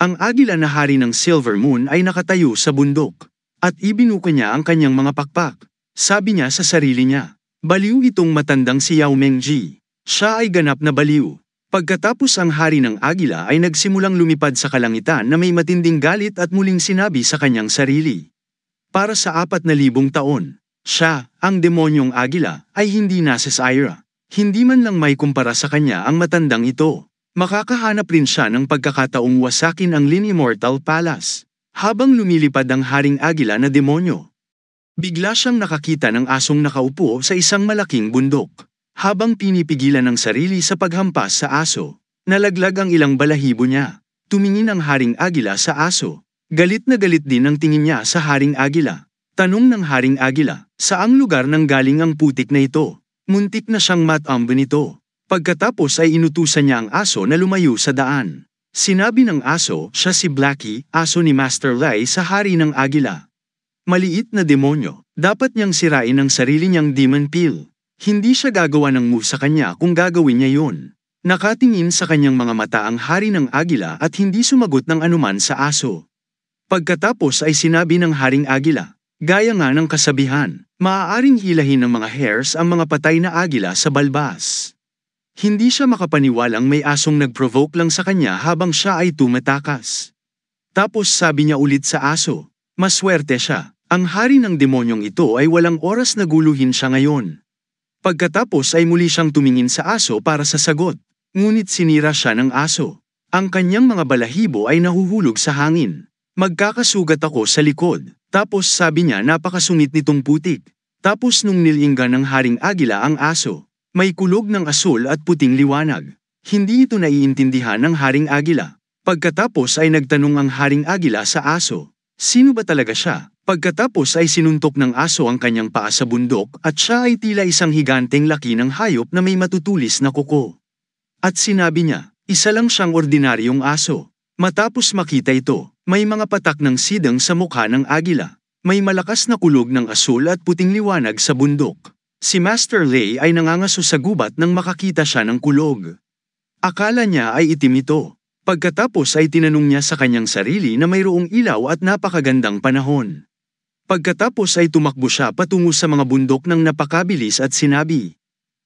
Ang agila na hari ng Silver Moon ay nakatayo sa bundok. At ibinuka niya ang kanyang mga pakpak. Sabi niya sa sarili niya, Baliw itong matandang si Yao Mengji. Siya ay ganap na baliw. Pagkatapos ang hari ng Agila ay nagsimulang lumipad sa kalangitan na may matinding galit at muling sinabi sa kanyang sarili. Para sa apat na libong taon, siya, ang demonyong Agila, ay hindi nasa sa Ira. Hindi man lang may kumpara sa kanya ang matandang ito. Makakahanap rin siya ng pagkakataong wasakin ang Lin Immortal Palace. Habang lumilipad ang Haring Agila na demonyo, Bigla siyang nakakita ng asong nakaupo sa isang malaking bundok. Habang pinipigilan ng sarili sa paghampas sa aso, nalaglag ang ilang balahibo niya. Tumingin ang Haring Agila sa aso. Galit na galit din ang tingin niya sa Haring Agila. Tanong ng Haring Agila, saang lugar nang galing ang putik na ito? Muntik na siyang matambo nito. Pagkatapos ay inutusan niya ang aso na lumayo sa daan. Sinabi ng aso, siya si Blackie, aso ni Master Lai sa Hari ng Agila maliit na demonyo, dapat niyang sirain ang sarili niyang demon pill. Hindi siya gagawa ng move sa kanya kung gagawin niya yun. Nakatingin sa kanyang mga mata ang hari ng agila at hindi sumagot ng anuman sa aso. Pagkatapos ay sinabi ng haring agila, gaya nga ng kasabihan, maaaring hilahin ng mga hairs ang mga patay na agila sa balbas. Hindi siya makapaniwalang may asong nagprovoke lang sa kanya habang siya ay tumatakas. Tapos sabi niya ulit sa aso, maswerte siya. Ang hari ng demonyong ito ay walang oras na guluhin siya ngayon. Pagkatapos ay muli siyang tumingin sa aso para sa sagot, ngunit sinira siya ng aso. Ang kanyang mga balahibo ay nahuhulog sa hangin. Magkakasugat ako sa likod, tapos sabi niya napakasungit nitong putik. Tapos nung nilinggan ng Haring Agila ang aso, may kulog ng asul at puting liwanag. Hindi ito naiintindihan ng Haring Agila. Pagkatapos ay nagtanong ang Haring Agila sa aso, sino ba talaga siya? Pagkatapos ay sinuntok ng aso ang kanyang paa sa bundok at siya ay tila isang higanteng laki ng hayop na may matutulis na kuko. At sinabi niya, isa lang siyang ordinaryong aso. Matapos makita ito, may mga patak ng sidang sa mukha ng agila. May malakas na kulog ng asul at puting liwanag sa bundok. Si Master Lay ay nangangaso sa gubat nang makakita siya ng kulog. Akala niya ay itim ito. Pagkatapos ay tinanong niya sa kanyang sarili na mayroong ilaw at napakagandang panahon. Pagkatapos ay tumakbo siya patungo sa mga bundok ng napakabilis at sinabi,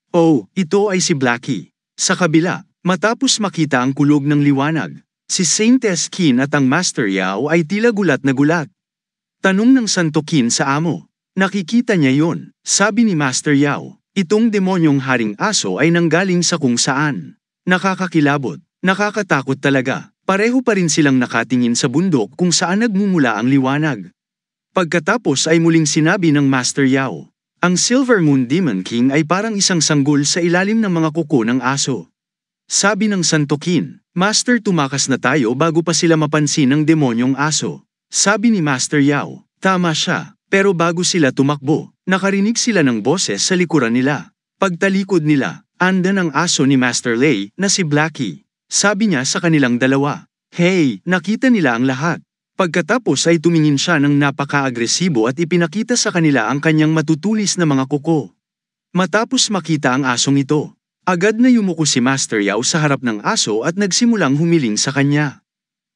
Oh, ito ay si Blackie. Sa kabila, matapos makita ang kulog ng liwanag, si Saint Eskin at ang Master Yao ay tila gulat na gulat. Tanong ng Santokin sa amo, nakikita niya yon, sabi ni Master Yao, itong demonyong haring aso ay nanggaling sa kung saan. Nakakakilabot, nakakatakot talaga, pareho pa rin silang nakatingin sa bundok kung saan nagmumula ang liwanag. Pagkatapos ay muling sinabi ng Master Yao, ang Silver Moon Demon King ay parang isang sanggol sa ilalim ng mga kuko ng aso. Sabi ng Santokin, Master tumakas na tayo bago pa sila mapansin ng demonyong aso. Sabi ni Master Yao, tama siya, pero bago sila tumakbo, nakarinig sila ng boses sa likuran nila. Pagtalikod nila, andan ang aso ni Master Lei na si Blackie. Sabi niya sa kanilang dalawa, Hey, nakita nila ang lahat. Pagkatapos ay tumingin siya ng napaka-agresibo at ipinakita sa kanila ang kanyang matutulis na mga kuko. Matapos makita ang asong ito, agad na yumuko si Master Yao sa harap ng aso at nagsimulang humiling sa kanya.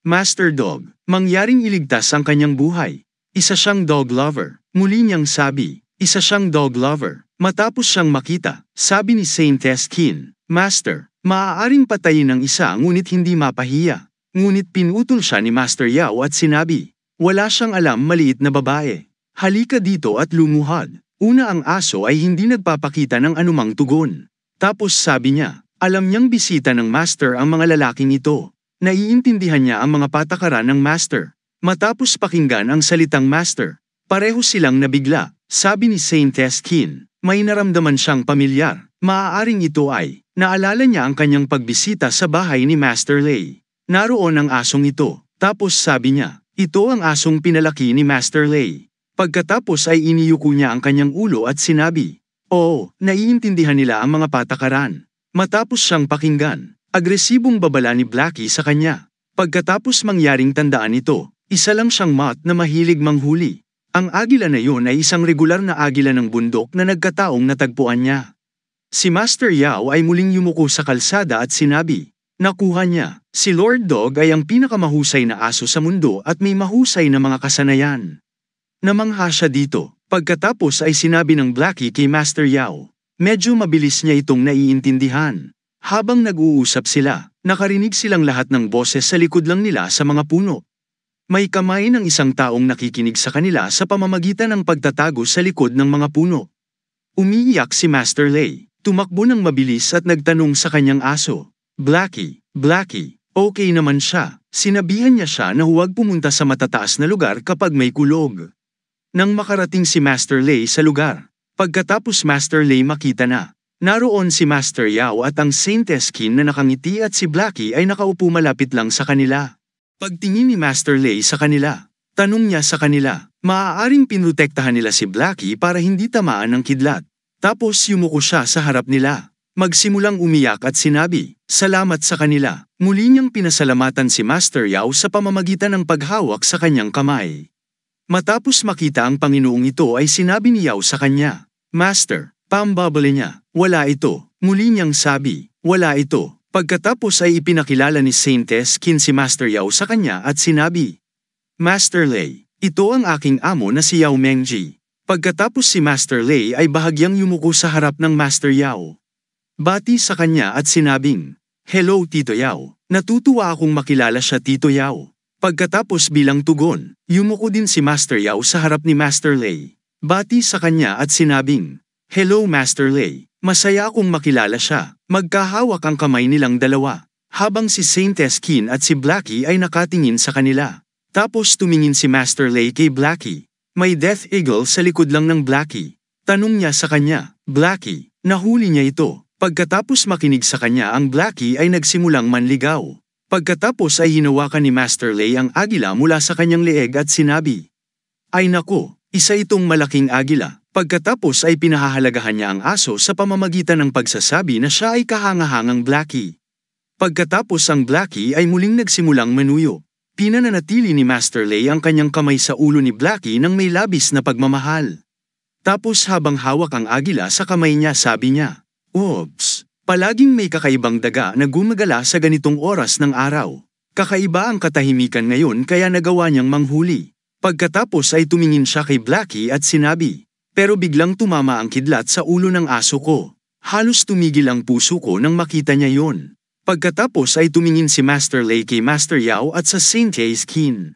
Master Dog, mangyaring iligtas ang kanyang buhay. Isa siyang dog lover. Muli niyang sabi, isa siyang dog lover. Matapos siyang makita, sabi ni Saint Eskin, Master, maaaring patayin ng isa ngunit hindi mapahiya. Ngunit pinutol siya ni Master Yao at sinabi, wala siyang alam maliit na babae. Halika dito at lumuhad. Una ang aso ay hindi nagpapakita ng anumang tugon. Tapos sabi niya, alam niyang bisita ng master ang mga lalaking ito. Naiintindihan niya ang mga patakaran ng master. Matapos pakinggan ang salitang master, pareho silang nabigla. Sabi ni Saint Eskin, may naramdaman siyang pamilyar. Maaaring ito ay, naalala niya ang kanyang pagbisita sa bahay ni Master Lei. Naroon ang asong ito, tapos sabi niya, ito ang asong pinalaki ni Master Lei. Pagkatapos ay iniyuko niya ang kanyang ulo at sinabi, Oo, naiintindihan nila ang mga patakaran. Matapos siyang pakinggan, agresibong babala ni Blackie sa kanya. Pagkatapos mangyaring tandaan ito, isa lang siyang mat na mahilig manghuli. Ang agila na yun ay isang regular na agila ng bundok na nagkataong natagpuan niya. Si Master Yao ay muling yumuko sa kalsada at sinabi, Nakuha niya, si Lord Dog ay ang pinakamahusay na aso sa mundo at may mahusay na mga kasanayan. Namangha siya dito, pagkatapos ay sinabi ng Blackie kay Master Yao. Medyo mabilis niya itong naiintindihan. Habang nag-uusap sila, nakarinig silang lahat ng boses sa likod lang nila sa mga puno. May kamay ng isang taong nakikinig sa kanila sa pamamagitan ng pagtatago sa likod ng mga puno. Umiiyak si Master Lei, tumakbo ng mabilis at nagtanong sa kanyang aso, Blackie, Blackie, okay naman siya. Sinabihan niya siya na huwag pumunta sa matataas na lugar kapag may kulog. Nang makarating si Master Lei sa lugar, pagkatapos Master Lei makita na, naroon si Master Yao at ang Saint Eskin na nakangiti at si Blackie ay nakaupo malapit lang sa kanila. Pagtingin ni Master Lei sa kanila, tanong niya sa kanila, maaaring pinrotektahan nila si Blackie para hindi tamaan ng kidlat. Tapos yumuko siya sa harap nila. Magsimulang umiyak at sinabi, salamat sa kanila. Muli niyang pinasalamatan si Master Yao sa pamamagitan ng paghawak sa kanyang kamay. Matapos makita ang Panginoong ito ay sinabi ni Yao sa kanya, Master, pambabali niya, wala ito. Muli niyang sabi, wala ito. Pagkatapos ay ipinakilala ni Saint Eskin si Master Yao sa kanya at sinabi, Master Lei, ito ang aking amo na si Yao Mengji. Pagkatapos si Master Lei ay bahagyang yumuko sa harap ng Master Yao. Bati sa kanya at sinabing, Hello Tito Yao, natutuwa akong makilala siya Tito Yao. Pagkatapos bilang tugon, yumuko din si Master Yao sa harap ni Master Lei. Bati sa kanya at sinabing, Hello Master Lei, masaya akong makilala siya. Magkahawak ang kamay nilang dalawa, habang si Saint Eskin at si Blackie ay nakatingin sa kanila. Tapos tumingin si Master Lei kay Blackie. May Death Eagle sa likod lang ng Blackie. Tanong niya sa kanya, Blackie, nahuli niya ito. Pagkatapos makinig sa kanya ang Blackie ay nagsimulang manligaw. Pagkatapos ay hinawakan ni Master Lay ang agila mula sa kanyang leeg at sinabi, Ay nako, isa itong malaking agila. Pagkatapos ay pinahahalagahan niya ang aso sa pamamagitan ng pagsasabi na siya ay kahangahangang Blackie. Pagkatapos ang Blackie ay muling nagsimulang manuyo. Pinananatili ni Master Lay ang kanyang kamay sa ulo ni Blackie nang may labis na pagmamahal. Tapos habang hawak ang agila sa kamay niya sabi niya, Oops! Palaging may kakaibang daga na gumagala sa ganitong oras ng araw. Kakaiba ang katahimikan ngayon kaya nagawa niyang manghuli. Pagkatapos ay tumingin siya kay Blackie at sinabi, pero biglang tumama ang kidlat sa ulo ng aso ko. Halos tumigil ang puso ko nang makita niya yon. Pagkatapos ay tumingin si Master Lei kay Master Yao at sa St. Jay's Kin.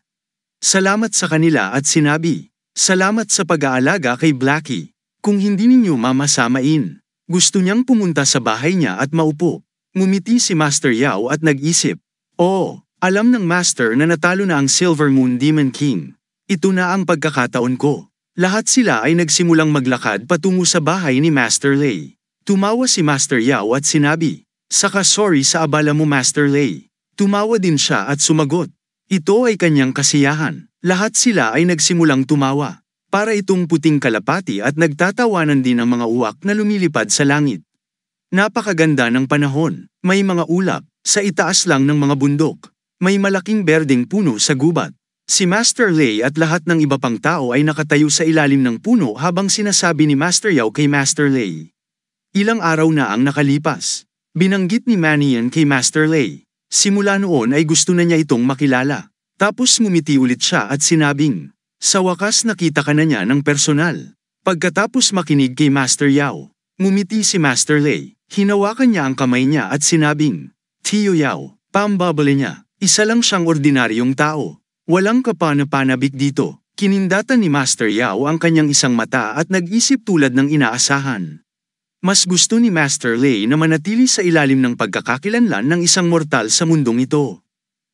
Salamat sa kanila at sinabi, salamat sa pag-aalaga kay Blackie. Kung hindi ninyo mamasamain, gusto niyang pumunta sa bahay niya at maupo. Ngumiti si Master Yao at nag-isip. Oo, oh, alam ng Master na natalo na ang Silver Moon Demon King. Ito na ang pagkakataon ko. Lahat sila ay nagsimulang maglakad patungo sa bahay ni Master Lei. Tumawa si Master Yao at sinabi, Saka sorry sa abala mo Master Lei. Tumawa din siya at sumagot. Ito ay kanyang kasiyahan. Lahat sila ay nagsimulang tumawa para itong puting kalapati at nagtatawanan din ang mga uwak na lumilipad sa langit. Napakaganda ng panahon, may mga ulap, sa itaas lang ng mga bundok, may malaking berding puno sa gubat. Si Master Lei at lahat ng iba pang tao ay nakatayo sa ilalim ng puno habang sinasabi ni Master Yao kay Master Lei. Ilang araw na ang nakalipas. Binanggit ni Manian kay Master Lei. Simula noon ay gusto na niya itong makilala. Tapos ngumiti ulit siya at sinabing, sa wakas nakita ka na niya ng personal. Pagkatapos makinig kay Master Yao, ngumiti si Master Lei, hinawakan niya ang kamay niya at sinabing, Tiyo Yao, pambabali niya, isa lang siyang ordinaryong tao. Walang kapana-panabik dito. Kinindatan ni Master Yao ang kanyang isang mata at nag-isip tulad ng inaasahan. Mas gusto ni Master Lei na manatili sa ilalim ng pagkakakilanlan ng isang mortal sa mundong ito.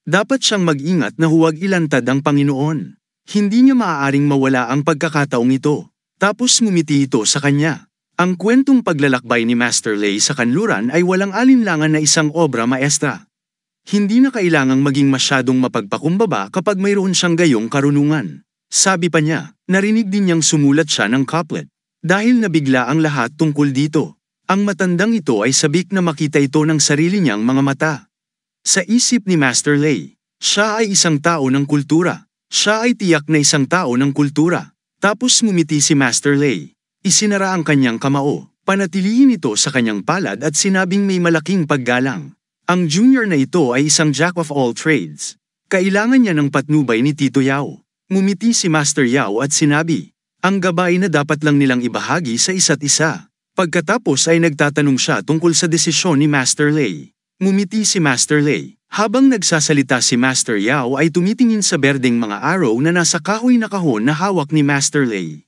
Dapat siyang mag-ingat na huwag ilantad ang Panginoon. Hindi niya maaaring mawala ang pagkakataong ito. Tapos ngumiti ito sa kanya. Ang kwentong paglalakbay ni Master Lay sa kanluran ay walang alinlangan na isang obra maestra. Hindi na kailangang maging masyadong mapagpakumbaba kapag mayroon siyang gayong karunungan. Sabi pa niya, narinig din niyang sumulat siya ng couplet. Dahil nabigla ang lahat tungkol dito, ang matandang ito ay sabik na makita ito ng sarili niyang mga mata. Sa isip ni Master Lay, siya ay isang tao ng kultura, siya ay tiyak na isang tao ng kultura. Tapos ngumiti si Master Lei. Isinara ang kanyang kamao, panatilihin ito sa kanyang palad at sinabing may malaking paggalang. Ang junior na ito ay isang jack of all trades. Kailangan niya ng patnubay ni Tito Yao. Ngumiti si Master Yao at sinabi, ang gabay na dapat lang nilang ibahagi sa isa't isa. Pagkatapos ay nagtatanong siya tungkol sa desisyon ni Master Lei. Ngumiti si Master Lei. Habang nagsasalita si Master Yao ay tumitingin sa berdeng mga araw na nasa kahoy na kahon na hawak ni Master Lei.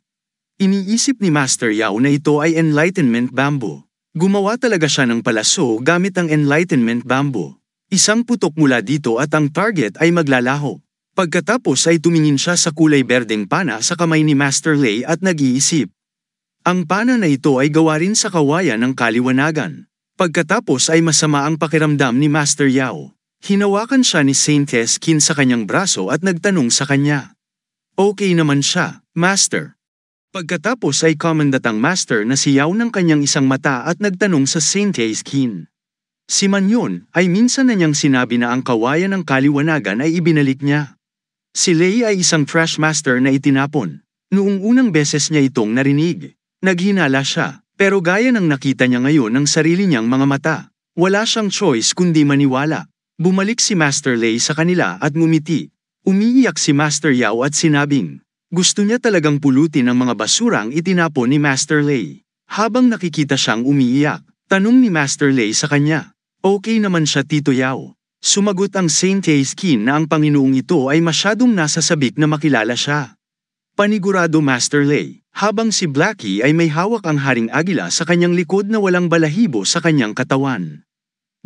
Iniisip ni Master Yao na ito ay Enlightenment Bamboo. Gumawa talaga siya ng palaso gamit ang Enlightenment Bamboo. Isang putok mula dito at ang target ay maglalaho. Pagkatapos ay tumingin siya sa kulay berdeng pana sa kamay ni Master Lei at nag-iisip. Ang pana na ito ay gawa rin sa kawayan ng kaliwanagan. Pagkatapos ay masama ang pakiramdam ni Master Yao. Hinawakan siya ni Saint Eskin sa kanyang braso at nagtanong sa kanya. Okay naman siya, Master. Pagkatapos ay komendatang master na siyaw ng kanyang isang mata at nagtanong sa Saint Eskin. Si Manyon ay minsan na niyang sinabi na ang kawayan ng kaliwanagan ay ibinalik niya. Si Lei ay isang trash master na itinapon. Noong unang beses niya itong narinig, naghinala siya, pero gaya ng nakita niya ngayon ng sarili niyang mga mata, wala siyang choice kundi maniwala. Bumalik si Master Lei sa kanila at ngumiti. Umiiyak si Master Yao at sinabing, gusto niya talagang pulutin ang mga basurang itinapon ni Master Lei. Habang nakikita siyang umiiyak, tanong ni Master Lei sa kanya, Okay naman siya Tito Yao. Sumagot ang Saint Skin na ang Panginoong ito ay masyadong nasa sabik na makilala siya. Panigurado Master Lei, habang si Blackie ay may hawak ang Haring Agila sa kanyang likod na walang balahibo sa kanyang katawan.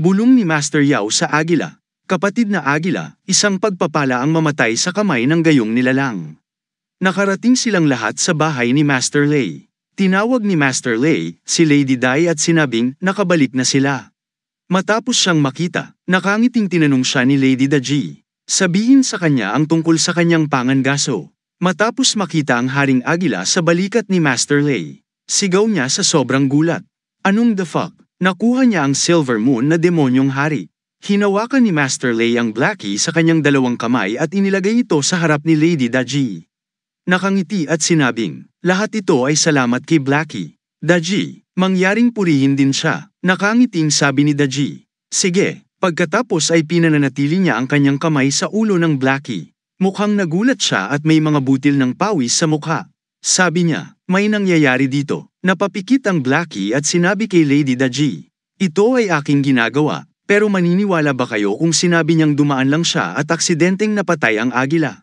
Bulong ni Master Yao sa agila, kapatid na agila, isang pagpapala ang mamatay sa kamay ng gayong nilalang. Nakarating silang lahat sa bahay ni Master Lei. Tinawag ni Master Lei si Lady Dai at sinabing nakabalik na sila. Matapos siyang makita, nakangiting tinanong siya ni Lady Daji. Sabihin sa kanya ang tungkol sa kanyang pangangaso. Matapos makita ang Haring Agila sa balikat ni Master Lei, sigaw niya sa sobrang gulat. Anong the fuck? Nakuha niya ang Silver Moon na demonyong hari. Hinawakan ni Master Lei ang Blackie sa kanyang dalawang kamay at inilagay ito sa harap ni Lady Daji. Nakangiti at sinabing, lahat ito ay salamat kay Blackie. Daji, mangyaring purihin din siya. Nakangiting sabi ni Daji. Sige, pagkatapos ay pinananatili niya ang kanyang kamay sa ulo ng Blackie. Mukhang nagulat siya at may mga butil ng pawis sa mukha. Sabi niya, may nangyayari dito. Napapikit ang Blackie at sinabi kay Lady Daji, ito ay aking ginagawa, pero maniniwala ba kayo kung sinabi niyang dumaan lang siya at aksidenteng napatay ang agila?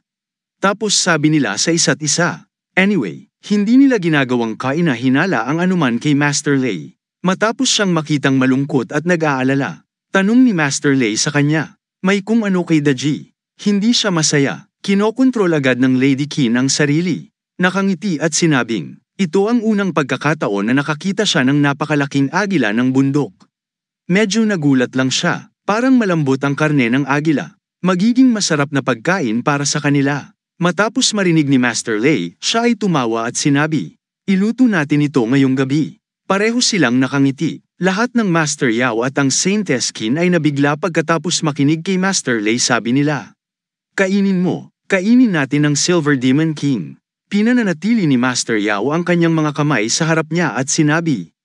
Tapos sabi nila sa isa't isa. Anyway, hindi nila ginagawang kainahinala ang anuman kay Master Lei. Matapos siyang makitang malungkot at nag-aalala, tanong ni Master Lei sa kanya, may kung ano kay Daji. Hindi siya masaya, kinokontrol agad ng Lady Kin ang sarili. Nakangiti at sinabing, ito ang unang pagkakataon na nakakita siya ng napakalaking agila ng bundok. Medyo nagulat lang siya, parang malambot ang karne ng agila. Magiging masarap na pagkain para sa kanila. Matapos marinig ni Master Lei, siya ay tumawa at sinabi, Iluto natin ito ngayong gabi. Pareho silang nakangiti. Lahat ng Master Yao at ang Saint Eskin ay nabigla pagkatapos makinig kay Master Lei sabi nila. Kainin mo, kainin natin ang Silver Demon King. Pinananatili ni Master Yao ang kanyang mga kamay sa harap niya at sinabi,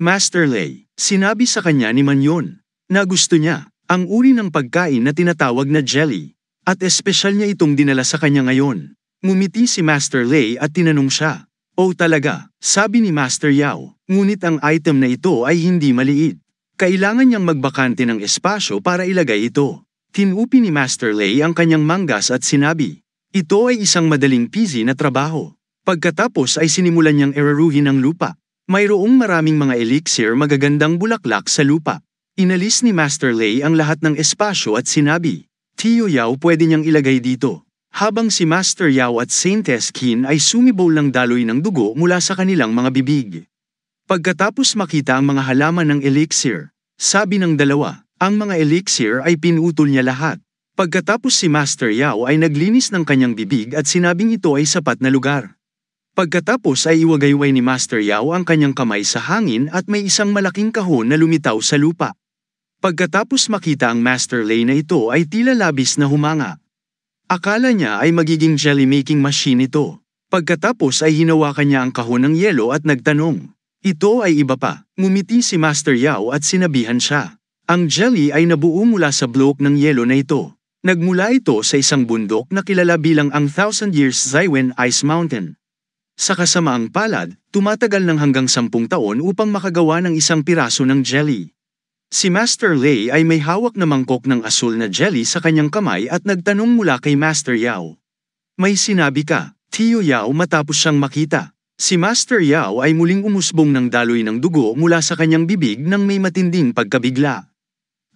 Master Lei, sinabi sa kanya ni Manyon, na gusto niya, ang uri ng pagkain na tinatawag na jelly, at espesyal niya itong dinala sa kanya ngayon. Ngumiti si Master Lei at tinanong siya, Oh talaga, sabi ni Master Yao, ngunit ang item na ito ay hindi maliit. Kailangan niyang magbakante ng espasyo para ilagay ito. Tinupi ni Master Lei ang kanyang manggas at sinabi, ito ay isang madaling pisi na trabaho. Pagkatapos ay sinimulan niyang eraruhin ang lupa. Mayroong maraming mga elixir magagandang bulaklak sa lupa. Inalis ni Master Lei ang lahat ng espasyo at sinabi, Tio Yao pwede niyang ilagay dito. Habang si Master Yao at Saint Eskin ay sumibaw ng daloy ng dugo mula sa kanilang mga bibig. Pagkatapos makita ang mga halaman ng elixir, sabi ng dalawa, ang mga elixir ay pinutol niya lahat. Pagkatapos si Master Yao ay naglinis ng kanyang bibig at sinabing ito ay sapat na lugar. Pagkatapos ay iwagayway ni Master Yao ang kanyang kamay sa hangin at may isang malaking kahon na lumitaw sa lupa. Pagkatapos makita ang Master Lei na ito ay tila labis na humanga. Akala niya ay magiging jelly making machine ito. Pagkatapos ay hinawakan niya ang kahon ng yelo at nagtanong. Ito ay iba pa. Ngumiti si Master Yao at sinabihan siya. Ang jelly ay nabuo mula sa block ng yelo na ito. Nagmula ito sa isang bundok na kilala bilang ang Thousand Years Zaiwen Ice Mountain. Sa kasamaang palad, tumatagal ng hanggang sampung taon upang makagawa ng isang piraso ng jelly. Si Master Lei ay may hawak na mangkok ng asul na jelly sa kanyang kamay at nagtanong mula kay Master Yao. May sinabi ka, Tio Yao matapos siyang makita. Si Master Yao ay muling umusbong ng daloy ng dugo mula sa kanyang bibig nang may matinding pagkabigla.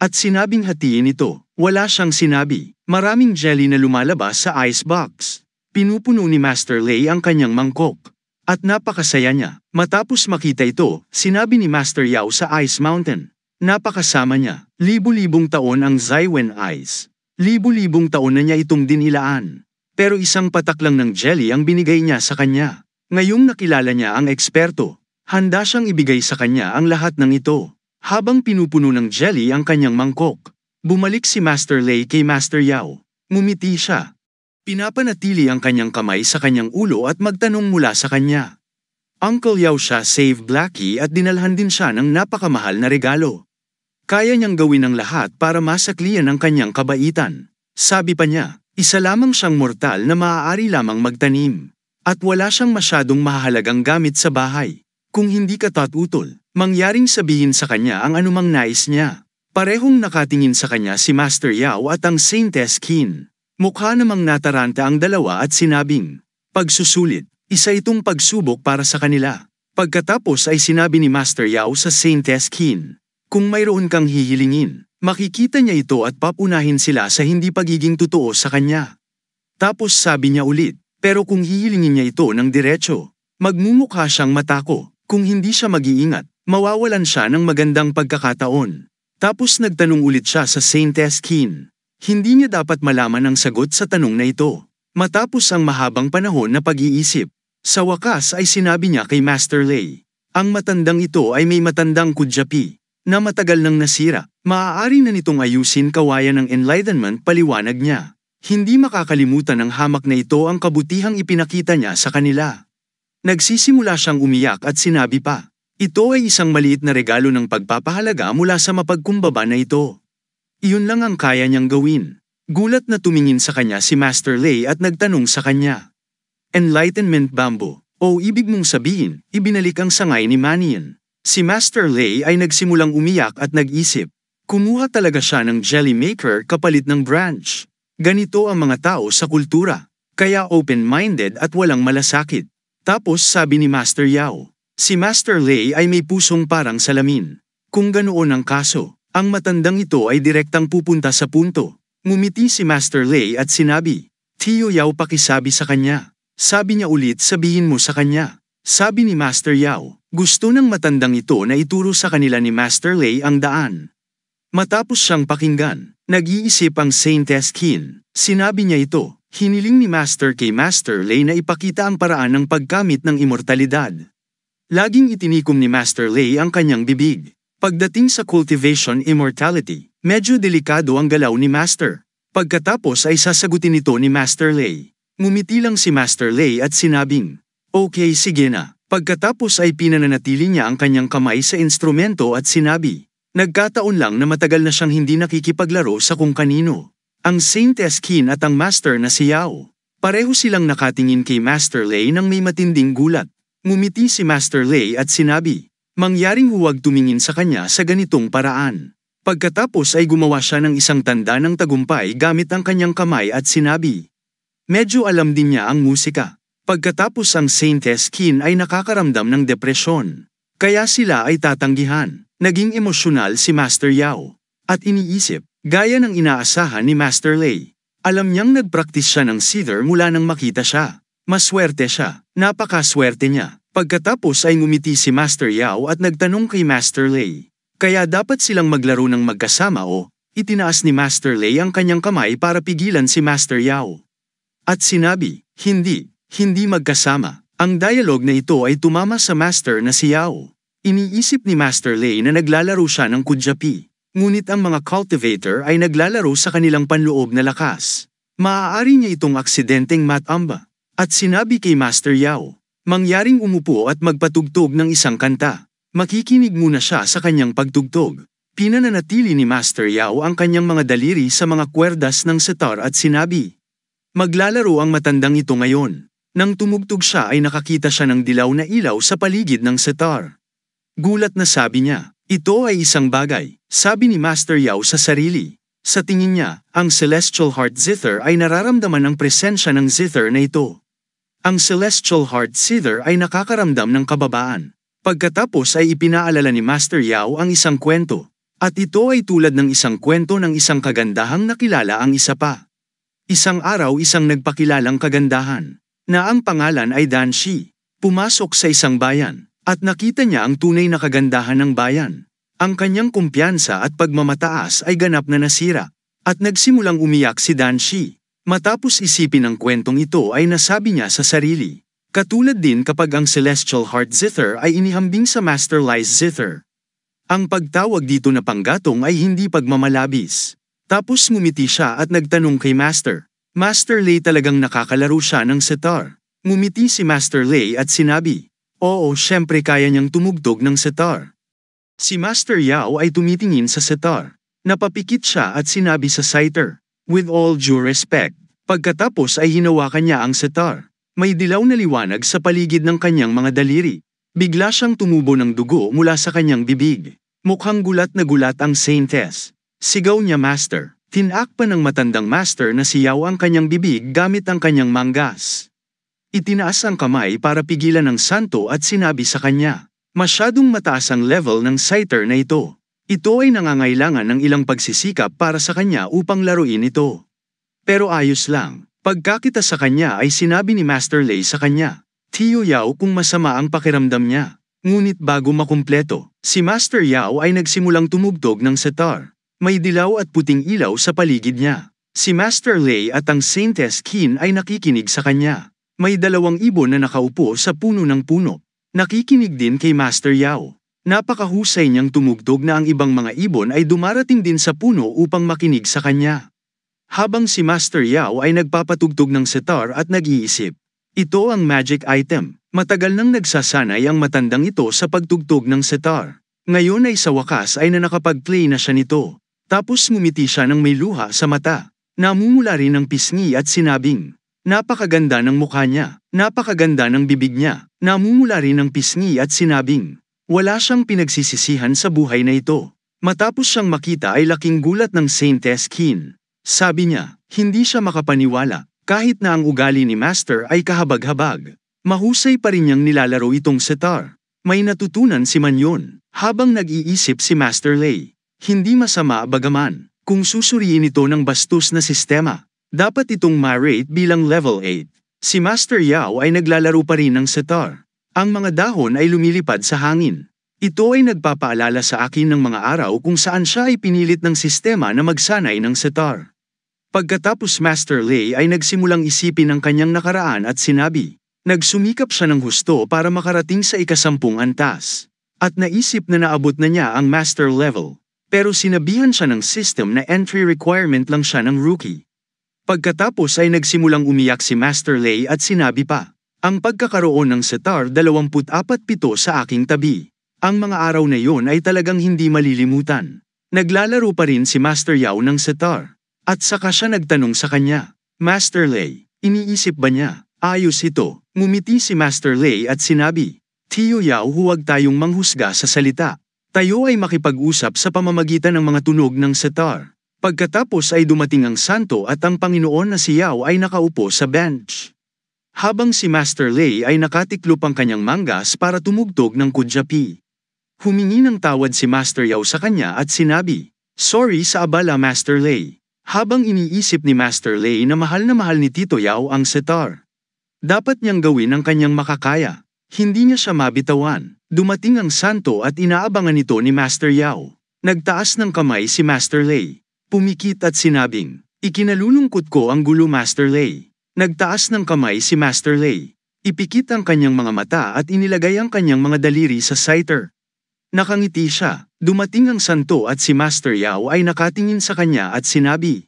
At sinabing hatiin ito. Wala siyang sinabi. Maraming jelly na lumalabas sa icebox. Pinupuno ni Master Lei ang kanyang mangkok. At napakasaya niya. Matapos makita ito, sinabi ni Master Yao sa Ice Mountain. Napakasama niya. Libo-libong taon ang Zaiwen Ice. Libo-libong taon na niya itong dinilaan. Pero isang patak lang ng jelly ang binigay niya sa kanya. Ngayong nakilala niya ang eksperto, handa siyang ibigay sa kanya ang lahat ng ito. Habang pinupuno ng jelly ang kanyang mangkok, Bumalik si Master Lei kay Master Yao. Mumiti siya. Pinapanatili ang kanyang kamay sa kanyang ulo at magtanong mula sa kanya. Uncle Yao siya save Blackie at dinalhan din siya ng napakamahal na regalo. Kaya niyang gawin ang lahat para masaklian ang kanyang kabaitan. Sabi pa niya, isa lamang siyang mortal na maaari lamang magtanim. At wala siyang masyadong mahalagang gamit sa bahay. Kung hindi ka tatutol, mangyaring sabihin sa kanya ang anumang nais niya. Parehong nakatingin sa kanya si Master Yao at ang Saintess Qin. Mukha namang nataranta ang dalawa at sinabing, Pagsusulit, isa itong pagsubok para sa kanila. Pagkatapos ay sinabi ni Master Yao sa Saintess Qin, Kung mayroon kang hihilingin, makikita niya ito at papunahin sila sa hindi pagiging totoo sa kanya. Tapos sabi niya ulit, pero kung hihilingin niya ito ng diretso, magmumukha siyang matako. Kung hindi siya mag-iingat, mawawalan siya ng magandang pagkakataon. Tapos nagtanong ulit siya sa St. Eskin. Hindi niya dapat malaman ang sagot sa tanong na ito. Matapos ang mahabang panahon na pag-iisip, sa wakas ay sinabi niya kay Master Lay. Ang matandang ito ay may matandang kudjapi, na matagal nang nasira. Maaari na nitong ayusin kawayan ng enlightenment paliwanag niya. Hindi makakalimutan ng hamak na ito ang kabutihang ipinakita niya sa kanila. Nagsisimula siyang umiyak at sinabi pa, ito ay isang maliit na regalo ng pagpapahalaga mula sa mapagkumbaba na ito. Iyon lang ang kaya niyang gawin. Gulat na tumingin sa kanya si Master Lei at nagtanong sa kanya. Enlightenment Bamboo, o ibig mong sabihin, ibinalik ang sangay ni Manian. Si Master Lei ay nagsimulang umiyak at nag-isip. Kumuha talaga siya ng jelly maker kapalit ng branch. Ganito ang mga tao sa kultura, kaya open-minded at walang malasakit. Tapos sabi ni Master Yao, Si Master Lei ay may pusong parang salamin. Kung ganoon ang kaso, ang matandang ito ay direktang pupunta sa punto. Ngumiti si Master Lei at sinabi, Tio Yao pakisabi sa kanya. Sabi niya ulit sabihin mo sa kanya. Sabi ni Master Yao, gusto ng matandang ito na ituro sa kanila ni Master Lei ang daan. Matapos siyang pakinggan, nag-iisip ang Saint Eskin. Sinabi niya ito, hiniling ni Master kay Master Lei na ipakita ang paraan ng pagkamit ng imortalidad. Laging itinikom ni Master Lei ang kanyang bibig. Pagdating sa cultivation immortality, medyo delikado ang galaw ni Master. Pagkatapos ay sasagutin ito ni Master Lei. Ngumiti lang si Master Lei at sinabing, Okay sige na. Pagkatapos ay pinananatili niya ang kanyang kamay sa instrumento at sinabi, Nagkataon lang na matagal na siyang hindi nakikipaglaro sa kung kanino. Ang Saint Eskin at ang Master na si Yao. Pareho silang nakatingin kay Master Lei nang may matinding gulat. Ngumiti si Master Lei at sinabi, mangyaring huwag tumingin sa kanya sa ganitong paraan. Pagkatapos ay gumawa siya ng isang tanda ng tagumpay gamit ang kanyang kamay at sinabi, Medyo alam din niya ang musika. Pagkatapos ang Saintess Kin ay nakakaramdam ng depresyon. Kaya sila ay tatanggihan. Naging emosyonal si Master Yao. At iniisip, gaya ng inaasahan ni Master Lei. Alam niyang nagpraktis siya ng cedar mula nang makita siya. Maswerte siya, napakaswerte niya. Pagkatapos ay ngumiti si Master Yao at nagtanong kay Master Lei. Kaya dapat silang maglaro ng magkasama o, itinaas ni Master Lei ang kanyang kamay para pigilan si Master Yao. At sinabi, hindi, hindi magkasama. Ang dialog na ito ay tumama sa Master na si Yao. Iniisip ni Master Lei na naglalaro siya ng kudyapi. Ngunit ang mga cultivator ay naglalaro sa kanilang panloob na lakas. Maaari niya itong aksidenteng matamba. At sinabi kay Master Yao, mangyaring umupo at magpatugtog ng isang kanta. Makikinig muna siya sa kanyang pagtugtog. Pinananatili ni Master Yao ang kanyang mga daliri sa mga kwerdas ng sitar at sinabi, Maglalaro ang matandang ito ngayon. Nang tumugtog siya ay nakakita siya ng dilaw na ilaw sa paligid ng sitar. Gulat na sabi niya, ito ay isang bagay, sabi ni Master Yao sa sarili. Sa tingin niya, ang Celestial Heart Zither ay nararamdaman ang presensya ng Zither na ito. Ang Celestial Heart Seether ay nakakaramdam ng kababaan. Pagkatapos ay ipinaalala ni Master Yao ang isang kwento, at ito ay tulad ng isang kwento ng isang kagandahang nakilala ang isa pa. Isang araw isang nagpakilalang kagandahan, na ang pangalan ay Dan Shi, pumasok sa isang bayan, at nakita niya ang tunay na kagandahan ng bayan. Ang kanyang kumpiyansa at pagmamataas ay ganap na nasira, at nagsimulang umiyak si Dan Shi. Matapos isipin ang kwentong ito ay nasabi niya sa sarili. Katulad din kapag ang Celestial Heart Zither ay inihambing sa Master Lies Zither. Ang pagtawag dito na panggatong ay hindi pagmamalabis. Tapos ngumiti siya at nagtanong kay Master. Master Lay talagang nakakalaro siya ng sitar. Ngumiti si Master Lay at sinabi, Oo, syempre kaya niyang tumugtog ng sitar. Si Master Yao ay tumitingin sa sitar. Napapikit siya at sinabi sa Scyther, With all due respect, pagkatapos ay hinawakan niya ang sitar. May dilaw na liwanag sa paligid ng kanyang mga daliri. Bigla siyang tumubo ng dugo mula sa kanyang bibig. Mukhang gulat na gulat ang Saintess. Sigaw niya master. Tinakpan ng matandang master na siyaw ang kanyang bibig gamit ang kanyang manggas. Itinaas ang kamay para pigilan ng santo at sinabi sa kanya, Masyadong mataas ang level ng siter na ito. Ito ay nangangailangan ng ilang pagsisikap para sa kanya upang laruin ito. Pero ayos lang, pagkakita sa kanya ay sinabi ni Master Lei sa kanya, Tiyo Yao kung masama ang pakiramdam niya. Ngunit bago makumpleto, si Master Yao ay nagsimulang tumugtog ng setar. May dilaw at puting ilaw sa paligid niya. Si Master Lei at ang Saintess Qin ay nakikinig sa kanya. May dalawang ibon na nakaupo sa puno ng puno. Nakikinig din kay Master Yao. Napakahusay niyang tumugtog na ang ibang mga ibon ay dumarating din sa puno upang makinig sa kanya. Habang si Master Yao ay nagpapatugtog ng sitar at nag-iisip. Ito ang magic item. Matagal nang nagsasanay ang matandang ito sa pagtugtog ng sitar. Ngayon ay sa wakas ay nanakapag-play na siya nito. Tapos ngumiti siya ng may luha sa mata. Namumula rin ang pisngi at sinabing, Napakaganda ng mukha niya, napakaganda ng bibig niya. Namumula rin ang pisngi at sinabing, wala siyang pinagsisisihan sa buhay na ito. Matapos siyang makita ay laking gulat ng Saint Eskin. Sabi niya, hindi siya makapaniwala, kahit na ang ugali ni Master ay kahabag-habag. Mahusay pa rin niyang nilalaro itong setar. May natutunan si Manyon, habang nag-iisip si Master Lei. Hindi masama bagaman, kung susuriin ito ng bastos na sistema. Dapat itong ma bilang level 8. Si Master Yao ay naglalaro pa rin ng setar. Ang mga dahon ay lumilipad sa hangin. Ito ay nagpapaalala sa akin ng mga araw kung saan siya ay pinilit ng sistema na magsanay ng sitar. Pagkatapos Master Lay ay nagsimulang isipin ang kanyang nakaraan at sinabi, nagsumikap siya ng husto para makarating sa ikasampung antas. At naisip na naabot na niya ang master level, pero sinabihan siya ng system na entry requirement lang siya ng rookie. Pagkatapos ay nagsimulang umiyak si Master Lay at sinabi pa, ang pagkakaroon ng setar 24-7 sa aking tabi. Ang mga araw na yon ay talagang hindi malilimutan. Naglalaro pa rin si Master Yao ng setar. At saka siya nagtanong sa kanya, Master Lei, iniisip ba niya? Ayos ito, ngumiti si Master Lei at sinabi, Tiyo Yao huwag tayong manghusga sa salita. Tayo ay makipag-usap sa pamamagitan ng mga tunog ng setar. Pagkatapos ay dumating ang santo at ang Panginoon na si Yao ay nakaupo sa bench. Habang si Master Lei ay nakatiklop ang kanyang mangas para tumugtog ng kudyapi. Humingi ng tawad si Master Yao sa kanya at sinabi, Sorry sa abala Master Lei. Habang iniisip ni Master Lei na mahal na mahal ni Tito Yao ang sitar. Dapat niyang gawin ang kanyang makakaya. Hindi niya siya mabitawan. Dumating ang santo at inaabangan ito ni Master Yao. Nagtaas ng kamay si Master Lei. Pumikit at sinabing, Ikinalulungkot ko ang gulo Master Lei. Nagtaas ng kamay si Master Lei. Ipikit ang kanyang mga mata at inilagay ang kanyang mga daliri sa citer. Nakangiti siya, dumating ang santo at si Master Yao ay nakatingin sa kanya at sinabi.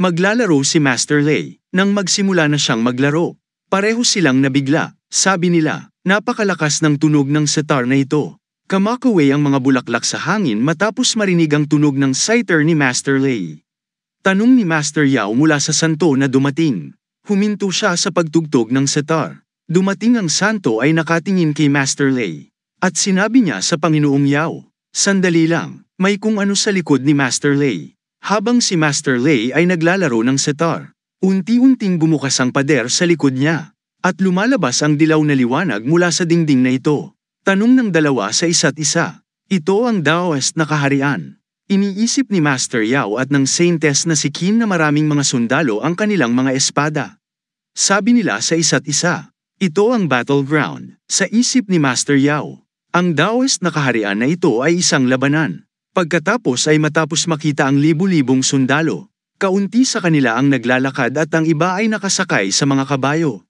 Maglalaro si Master Lei, nang magsimula na siyang maglaro. Pareho silang nabigla, sabi nila, napakalakas ng tunog ng sitar na ito. Kamakaway ang mga bulaklak sa hangin matapos marinig ang tunog ng citer ni Master Lei. Tanong ni Master Yao mula sa santo na dumating. Huminto siya sa pagtugtog ng setar. Dumating ang santo ay nakatingin kay Master Lei. At sinabi niya sa Panginoong Yao, Sandali lang, may kung ano sa likod ni Master Lei. Habang si Master Lei ay naglalaro ng setar, unti-unting bumukas ang pader sa likod niya. At lumalabas ang dilaw na liwanag mula sa dingding na ito. Tanong ng dalawa sa isa't isa, ito ang Daoist na kaharian. Iniisip ni Master Yao at ng Saintes na si Kim na maraming mga sundalo ang kanilang mga espada. Sabi nila sa isa't isa, ito ang battleground. Sa isip ni Master Yao, ang Daoist na kaharian na ito ay isang labanan. Pagkatapos ay matapos makita ang libu-libong sundalo, kaunti sa kanila ang naglalakad at ang iba ay nakasakay sa mga kabayo.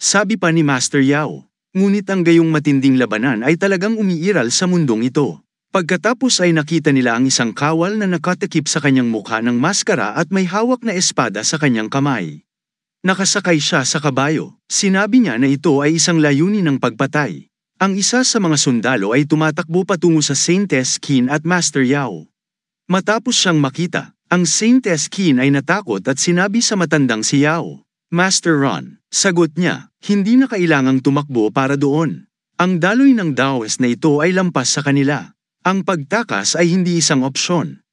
Sabi pa ni Master Yao, ngunit ang gayong matinding labanan ay talagang umiiral sa mundong ito. Pagkatapos ay nakita nila ang isang kawal na nakatikip sa kanyang mukha ng maskara at may hawak na espada sa kanyang kamay. Nakasakay siya sa kabayo. Sinabi niya na ito ay isang layunin ng pagpatay. Ang isa sa mga sundalo ay tumatakbo patungo sa Saint Eskin at Master Yao. Matapos siyang makita, ang Saint Eskin ay natakot at sinabi sa matandang si Yao, Master Ron, sagot niya, hindi na kailangang tumakbo para doon. Ang daloy ng Daos na ito ay lampas sa kanila. Ang pagtakas ay hindi isang opsyon,